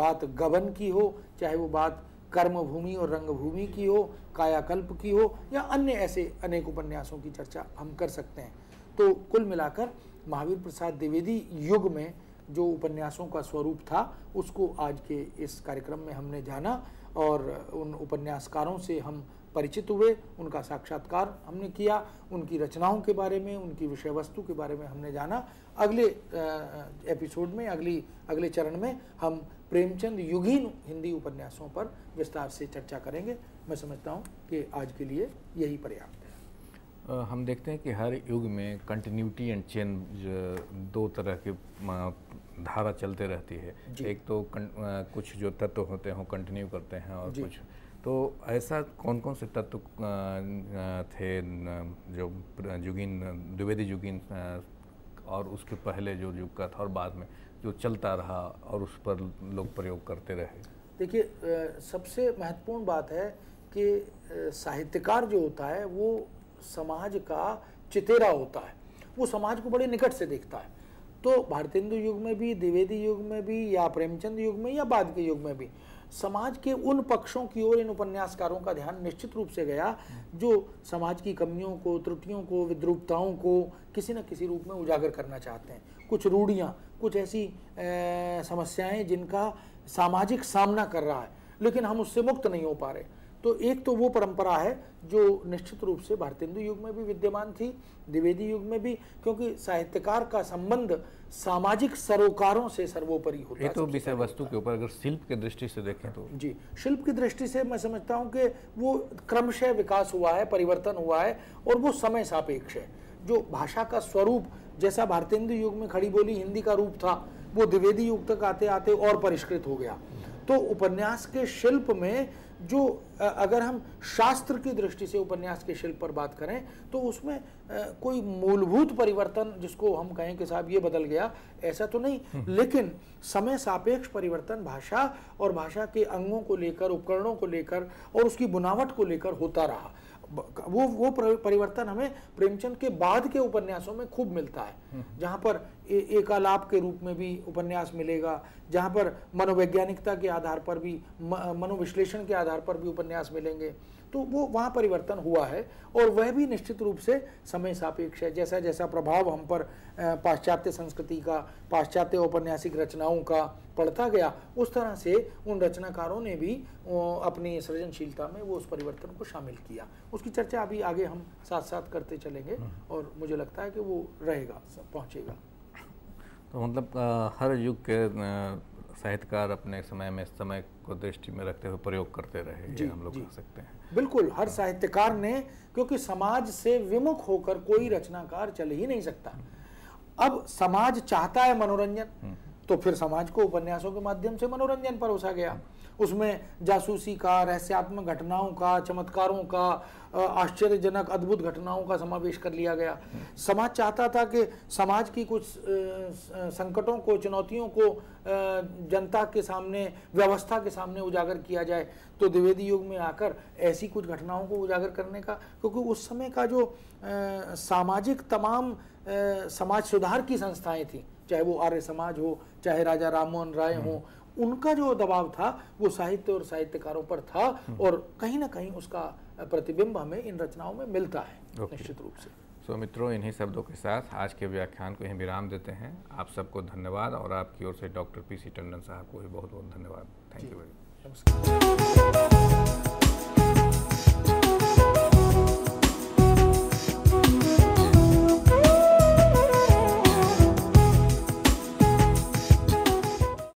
बात गबन की हो चाहे वो बात कर्मभूमि और रंगभूमि की हो कायाकल्प की हो या अन्य ऐसे अनेक उपन्यासों की चर्चा हम कर सकते हैं तो कुल मिलाकर महावीर प्रसाद द्विवेदी युग में जो उपन्यासों का स्वरूप था उसको आज के इस कार्यक्रम में हमने जाना और उन उपन्यासकारों से हम परिचित हुए उनका साक्षात्कार हमने किया उनकी रचनाओं के बारे में उनकी विषय वस्तु के बारे में हमने जाना अगले एपिसोड में अगली अगले चरण में हम प्रेमचंद युगीन हिंदी उपन्यासों पर विस्तार से चर्चा करेंगे मैं समझता हूँ कि आज के लिए यही पर्याप्त हम देखते हैं कि हर युग में कंटिन्यूटी एंड चेंज दो तरह की धारा चलते रहती है एक तो आ, कुछ जो तत्व होते हैं वो कंटिन्यू करते हैं और कुछ तो ऐसा कौन कौन से तत्व थे जो जुगीन द्विवेदी जुगीन और उसके पहले जो युग का था और बाद में जो चलता रहा और उस पर लोग प्रयोग करते रहे देखिए सबसे महत्वपूर्ण बात है कि साहित्यकार जो होता है वो समाज का चितेरा होता है वो समाज को बड़े निकट से देखता है तो भारतेंदु युग में भी द्विवेदी युग में भी या प्रेमचंद युग में या बाद के युग में भी समाज के उन पक्षों की ओर इन उपन्यासकारों का ध्यान निश्चित रूप से गया जो समाज की कमियों को त्रुटियों को विद्रुपताओं को किसी न किसी रूप में उजागर करना चाहते हैं कुछ रूढ़ियाँ कुछ ऐसी समस्याएं जिनका सामाजिक सामना कर रहा है लेकिन हम उससे मुक्त नहीं हो पा रहे तो एक तो वो परंपरा है जो निश्चित रूप से भारतेंदु युग में भी विद्यमान थी द्विवेदी युग में भी क्योंकि साहित्यकार का संबंध सामाजिक सरोकारों से सर्वोपरि होता है तो विषय वस्तु के ऊपर अगर शिल्प की दृष्टि से देखें तो जी शिल्प की दृष्टि से मैं समझता हूँ कि वो क्रमशः विकास हुआ है परिवर्तन हुआ है और वो समय सापेक्ष है जो भाषा का स्वरूप जैसा भारतेंदु युग में खड़ी बोली हिंदी का रूप था वो द्विवेदी युग तक आते आते और परिष्कृत हो गया तो उपन्यास के शिल्प में जो अगर हम शास्त्र की दृष्टि से उपन्यास के शिल्प पर बात करें तो उसमें कोई मूलभूत परिवर्तन जिसको हम कहें कि साहब ये बदल गया ऐसा तो नहीं हम्म। लेकिन समय सापेक्ष परिवर्तन भाषा और भाषा के अंगों को लेकर उपकरणों को लेकर और उसकी बुनावट को लेकर होता रहा वो वो परिवर्तन हमें प्रेमचंद के बाद के उपन्यासों में खूब मिलता है हम्म। जहाँ पर एकालाप के रूप में भी उपन्यास मिलेगा जहाँ पर मनोवैज्ञानिकता के आधार पर भी मनोविश्लेषण के आधार पर भी उपन्यास मिलेंगे तो वो वहाँ परिवर्तन हुआ है और वह भी निश्चित रूप से समय सापेक्ष है जैसा जैसा प्रभाव हम पर पाश्चात्य संस्कृति का पाश्चात्य औपन्यासिक रचनाओं का पड़ता गया उस तरह से उन रचनाकारों ने भी अपनी सृजनशीलता में वो उस परिवर्तन को शामिल किया उसकी चर्चा अभी आगे हम साथ साथ करते चलेंगे हम्म। और मुझे लगता है कि वो रहेगा पहुँचेगा तो मतलब आ, हर युग के साहित्यकार अपने समय में समय को दृष्टि में रखते हुए प्रयोग करते रहे जी, हम लोग कह सकते हैं बिल्कुल हर हाँ। साहित्यकार ने क्योंकि समाज से विमुख होकर कोई रचनाकार चल ही नहीं सकता हम्म। अब समाज चाहता है मनोरंजन हम्म। तो फिर समाज को उपन्यासों के माध्यम से मनोरंजन परोसा गया हम्म। उसमें जासूसी का रहस्यात्मक घटनाओं का चमत्कारों का आश्चर्यजनक अद्भुत घटनाओं का समावेश कर लिया गया समाज चाहता था कि समाज की कुछ संकटों को चुनौतियों को जनता के सामने व्यवस्था के सामने उजागर किया जाए तो द्विवेदी युग में आकर ऐसी कुछ घटनाओं को उजागर करने का क्योंकि उस समय का जो सामाजिक तमाम समाज सुधार की संस्थाएं थी चाहे वो आर्य समाज हो चाहे राजा राममोहन राय हो उनका जो दबाव था वो साहित्य और साहित्यकारों पर था हम्म। और कहीं ना कहीं उसका प्रतिबिंब हमें इन रचनाओं में मिलता है निश्चित रूप से सो मित्रों इन्हीं शब्दों के साथ आज के व्याख्यान को यहीं विराम देते हैं आप सबको धन्यवाद और आपकी ओर से डॉक्टर पी सी टंडन साहब को भी बहुत बहुत धन्यवाद थैंक यू वेरी मच